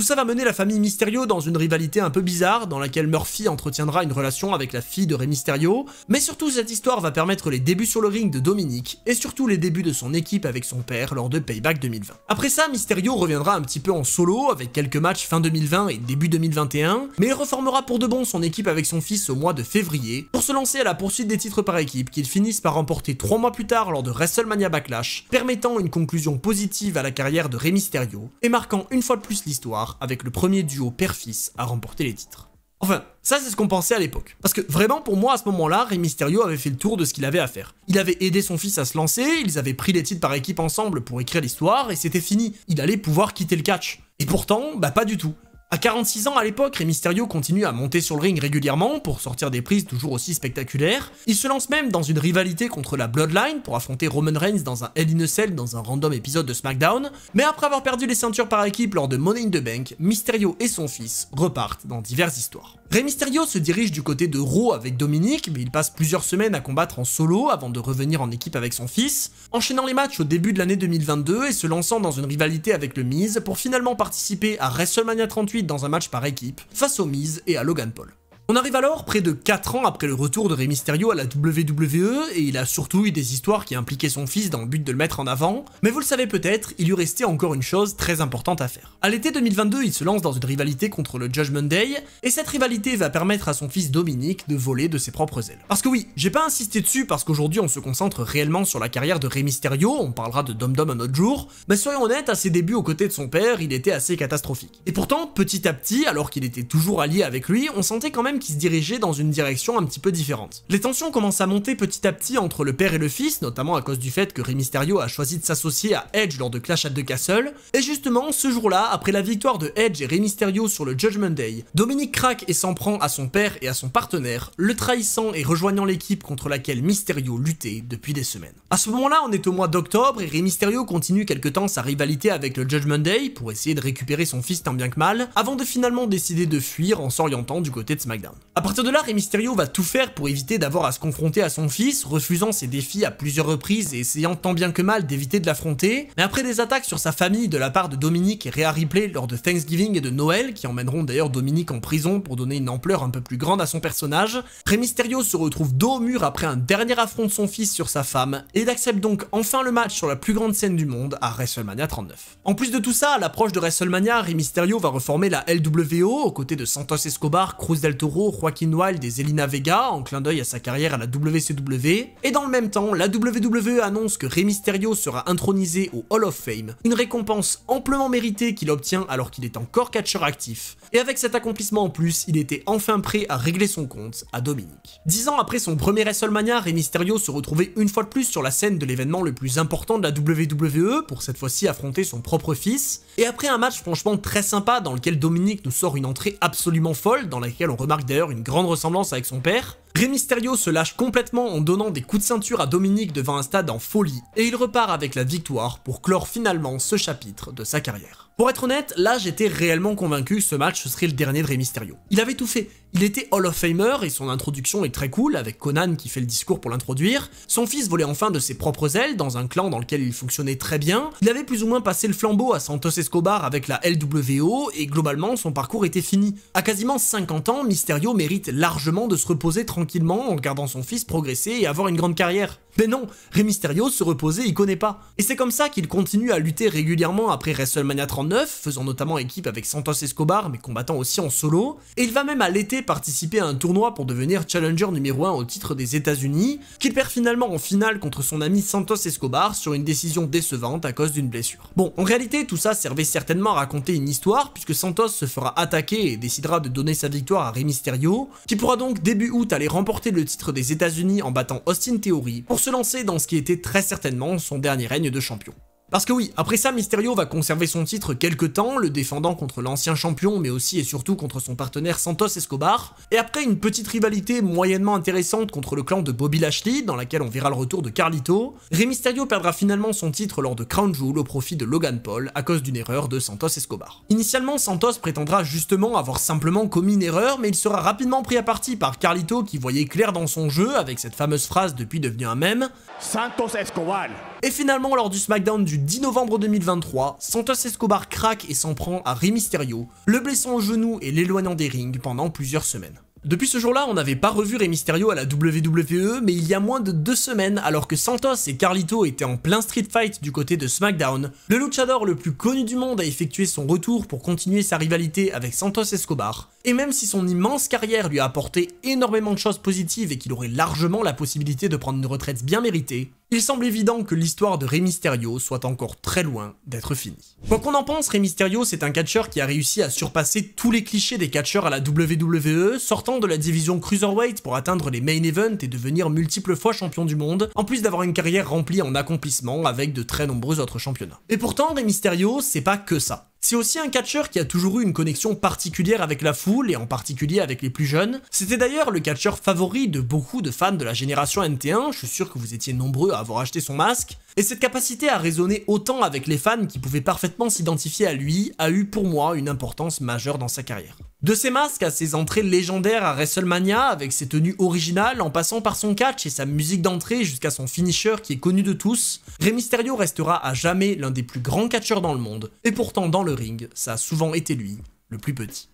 A: Tout ça va mener la famille Mysterio dans une rivalité un peu bizarre, dans laquelle Murphy entretiendra une relation avec la fille de Rey Mysterio, mais surtout cette histoire va permettre les débuts sur le ring de Dominique, et surtout les débuts de son équipe avec son père lors de Payback 2020. Après ça, Mysterio reviendra un petit peu en solo, avec quelques matchs fin 2020 et début 2021, mais il reformera pour de bon son équipe avec son fils au mois de février, pour se lancer à la poursuite des titres par équipe qu'il finissent par remporter 3 mois plus tard lors de WrestleMania Backlash, permettant une conclusion positive à la carrière de Rey Mysterio, et marquant une fois de plus l'histoire avec le premier duo père-fils à remporter les titres. Enfin, ça c'est ce qu'on pensait à l'époque. Parce que vraiment pour moi à ce moment-là, Rey Mysterio avait fait le tour de ce qu'il avait à faire. Il avait aidé son fils à se lancer, ils avaient pris les titres par équipe ensemble pour écrire l'histoire et c'était fini. Il allait pouvoir quitter le catch. Et pourtant, bah pas du tout. À 46 ans à l'époque, et Mysterio continue à monter sur le ring régulièrement pour sortir des prises toujours aussi spectaculaires. Il se lance même dans une rivalité contre la Bloodline pour affronter Roman Reigns dans un Hell in a Cell dans un random épisode de SmackDown. Mais après avoir perdu les ceintures par équipe lors de Money in the Bank, Mysterio et son fils repartent dans diverses histoires. Rey Mysterio se dirige du côté de Raw avec Dominique, mais il passe plusieurs semaines à combattre en solo avant de revenir en équipe avec son fils, enchaînant les matchs au début de l'année 2022 et se lançant dans une rivalité avec le Miz pour finalement participer à WrestleMania 38 dans un match par équipe face au Miz et à Logan Paul. On arrive alors près de 4 ans après le retour de Rey Mysterio à la WWE et il a surtout eu des histoires qui impliquaient son fils dans le but de le mettre en avant, mais vous le savez peut-être, il lui restait encore une chose très importante à faire. À l'été 2022, il se lance dans une rivalité contre le Judgment Day et cette rivalité va permettre à son fils Dominique de voler de ses propres ailes. Parce que oui, j'ai pas insisté dessus parce qu'aujourd'hui on se concentre réellement sur la carrière de Rey Mysterio, on parlera de Dom Dom un autre jour, mais soyons honnêtes, à ses débuts aux côtés de son père, il était assez catastrophique. Et pourtant, petit à petit, alors qu'il était toujours allié avec lui, on sentait quand même qui se dirigeait dans une direction un petit peu différente. Les tensions commencent à monter petit à petit entre le père et le fils, notamment à cause du fait que Rey Mysterio a choisi de s'associer à Edge lors de Clash at the Castle, et justement, ce jour-là, après la victoire de Edge et Rey Mysterio sur le Judgment Day, Dominique craque et s'en prend à son père et à son partenaire, le trahissant et rejoignant l'équipe contre laquelle Mysterio luttait depuis des semaines. À ce moment-là, on est au mois d'octobre et Rey Mysterio continue quelque temps sa rivalité avec le Judgment Day pour essayer de récupérer son fils tant bien que mal, avant de finalement décider de fuir en s'orientant du côté de SmackDown. À A partir de là, Rey Mysterio va tout faire pour éviter d'avoir à se confronter à son fils, refusant ses défis à plusieurs reprises et essayant tant bien que mal d'éviter de l'affronter, mais après des attaques sur sa famille de la part de Dominique et Rhea Ripley lors de Thanksgiving et de Noël, qui emmèneront d'ailleurs Dominique en prison pour donner une ampleur un peu plus grande à son personnage, Rey Mysterio se retrouve dos au mur après un dernier affront de son fils sur sa femme, et accepte donc enfin le match sur la plus grande scène du monde à WrestleMania 39. En plus de tout ça, à l'approche de WrestleMania, Rey Mysterio va reformer la LWO aux côtés de Santos Escobar, Cruz del Toro, Joaquin Wilde et Zelina Vega, en clin d'œil à sa carrière à la WCW. Et dans le même temps, la WWE annonce que Rey Mysterio sera intronisé au Hall of Fame, une récompense amplement méritée qu'il obtient alors qu'il est encore catcheur actif. Et avec cet accomplissement en plus, il était enfin prêt à régler son compte à Dominique. Dix ans après son premier WrestleMania, Rey Mysterio se retrouvait une fois de plus sur la scène de l'événement le plus important de la WWE, pour cette fois-ci affronter son propre fils, et après un match franchement très sympa dans lequel Dominique nous sort une entrée absolument folle dans laquelle on remarque d'ailleurs une grande ressemblance avec son père. Rey Mysterio se lâche complètement en donnant des coups de ceinture à Dominique devant un stade en folie, et il repart avec la victoire pour clore finalement ce chapitre de sa carrière. Pour être honnête, là j'étais réellement convaincu que ce match serait le dernier de Rey Mysterio. Il avait tout fait. Il était Hall of Famer et son introduction est très cool avec Conan qui fait le discours pour l'introduire. Son fils volait enfin de ses propres ailes dans un clan dans lequel il fonctionnait très bien. Il avait plus ou moins passé le flambeau à Santos Escobar avec la LWO et globalement son parcours était fini. À quasiment 50 ans, Mysterio mérite largement de se reposer tranquillement en gardant son fils progresser et avoir une grande carrière. Mais non, Rey Mysterio se reposait, il connaît pas. Et c'est comme ça qu'il continue à lutter régulièrement après WrestleMania 39, faisant notamment équipe avec Santos Escobar, mais combattant aussi en solo. Et il va même à l'été participer à un tournoi pour devenir challenger numéro 1 au titre des États-Unis, qu'il perd finalement en finale contre son ami Santos Escobar sur une décision décevante à cause d'une blessure. Bon, en réalité, tout ça servait certainement à raconter une histoire, puisque Santos se fera attaquer et décidera de donner sa victoire à Rey Mysterio, qui pourra donc début août aller remporter le titre des États-Unis en battant Austin Theory lancer dans ce qui était très certainement son dernier règne de champion. Parce que oui, après ça, Mysterio va conserver son titre quelques temps, le défendant contre l'ancien champion, mais aussi et surtout contre son partenaire Santos Escobar. Et après une petite rivalité moyennement intéressante contre le clan de Bobby Lashley, dans laquelle on verra le retour de Carlito, Rey Mysterio perdra finalement son titre lors de Crown Jewel au profit de Logan Paul à cause d'une erreur de Santos Escobar. Initialement, Santos prétendra justement avoir simplement commis une erreur, mais il sera rapidement pris à partie par Carlito qui voyait clair dans son jeu avec cette fameuse phrase depuis devenue un même, Santos Escobar. Et finalement, lors du SmackDown du 10 novembre 2023, Santos Escobar craque et s'en prend à Rey Mysterio, le blessant au genou et l'éloignant des rings pendant plusieurs semaines. Depuis ce jour-là, on n'avait pas revu Rey Mysterio à la WWE, mais il y a moins de deux semaines, alors que Santos et Carlito étaient en plein street fight du côté de SmackDown, le luchador le plus connu du monde a effectué son retour pour continuer sa rivalité avec Santos Escobar. Et même si son immense carrière lui a apporté énormément de choses positives et qu'il aurait largement la possibilité de prendre une retraite bien méritée, il semble évident que l'histoire de Rey Mysterio soit encore très loin d'être finie. Quoi qu'on en pense, Rey Mysterio c'est un catcheur qui a réussi à surpasser tous les clichés des catcheurs à la WWE, sortant de la division Cruiserweight pour atteindre les main events et devenir multiple fois champion du monde, en plus d'avoir une carrière remplie en accomplissements avec de très nombreux autres championnats. Et pourtant, Rey Mysterio, c'est pas que ça. C'est aussi un catcheur qui a toujours eu une connexion particulière avec la foule et en particulier avec les plus jeunes. C'était d'ailleurs le catcheur favori de beaucoup de fans de la génération NT1, je suis sûr que vous étiez nombreux à avoir acheté son masque, et cette capacité à résonner autant avec les fans qui pouvaient parfaitement s'identifier à lui a eu pour moi une importance majeure dans sa carrière. De ses masques à ses entrées légendaires à WrestleMania avec ses tenues originales en passant par son catch et sa musique d'entrée jusqu'à son finisher qui est connu de tous, Rey Mysterio restera à jamais l'un des plus grands catcheurs dans le monde. Et pourtant dans le ring, ça a souvent été lui, le plus petit.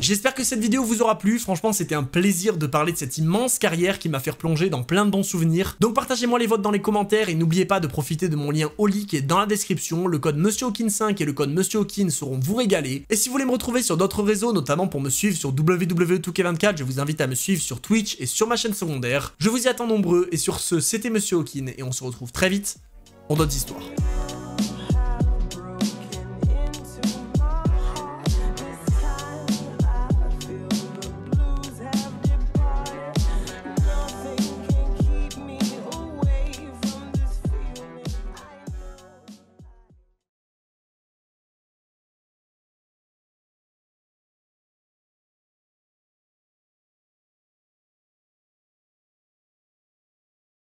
A: J'espère que cette vidéo vous aura plu, franchement c'était un plaisir de parler de cette immense carrière qui m'a fait plonger dans plein de bons souvenirs. Donc partagez-moi les votes dans les commentaires et n'oubliez pas de profiter de mon lien Oli qui est dans la description, le code Monsieur 5 et le code Monsieur seront vous régalés. Et si vous voulez me retrouver sur d'autres réseaux, notamment pour me suivre sur wwe 2 k 24 je vous invite à me suivre sur Twitch et sur ma chaîne secondaire. Je vous y attends nombreux et sur ce c'était Monsieur Hawkins et on se retrouve très vite pour d'autres histoires.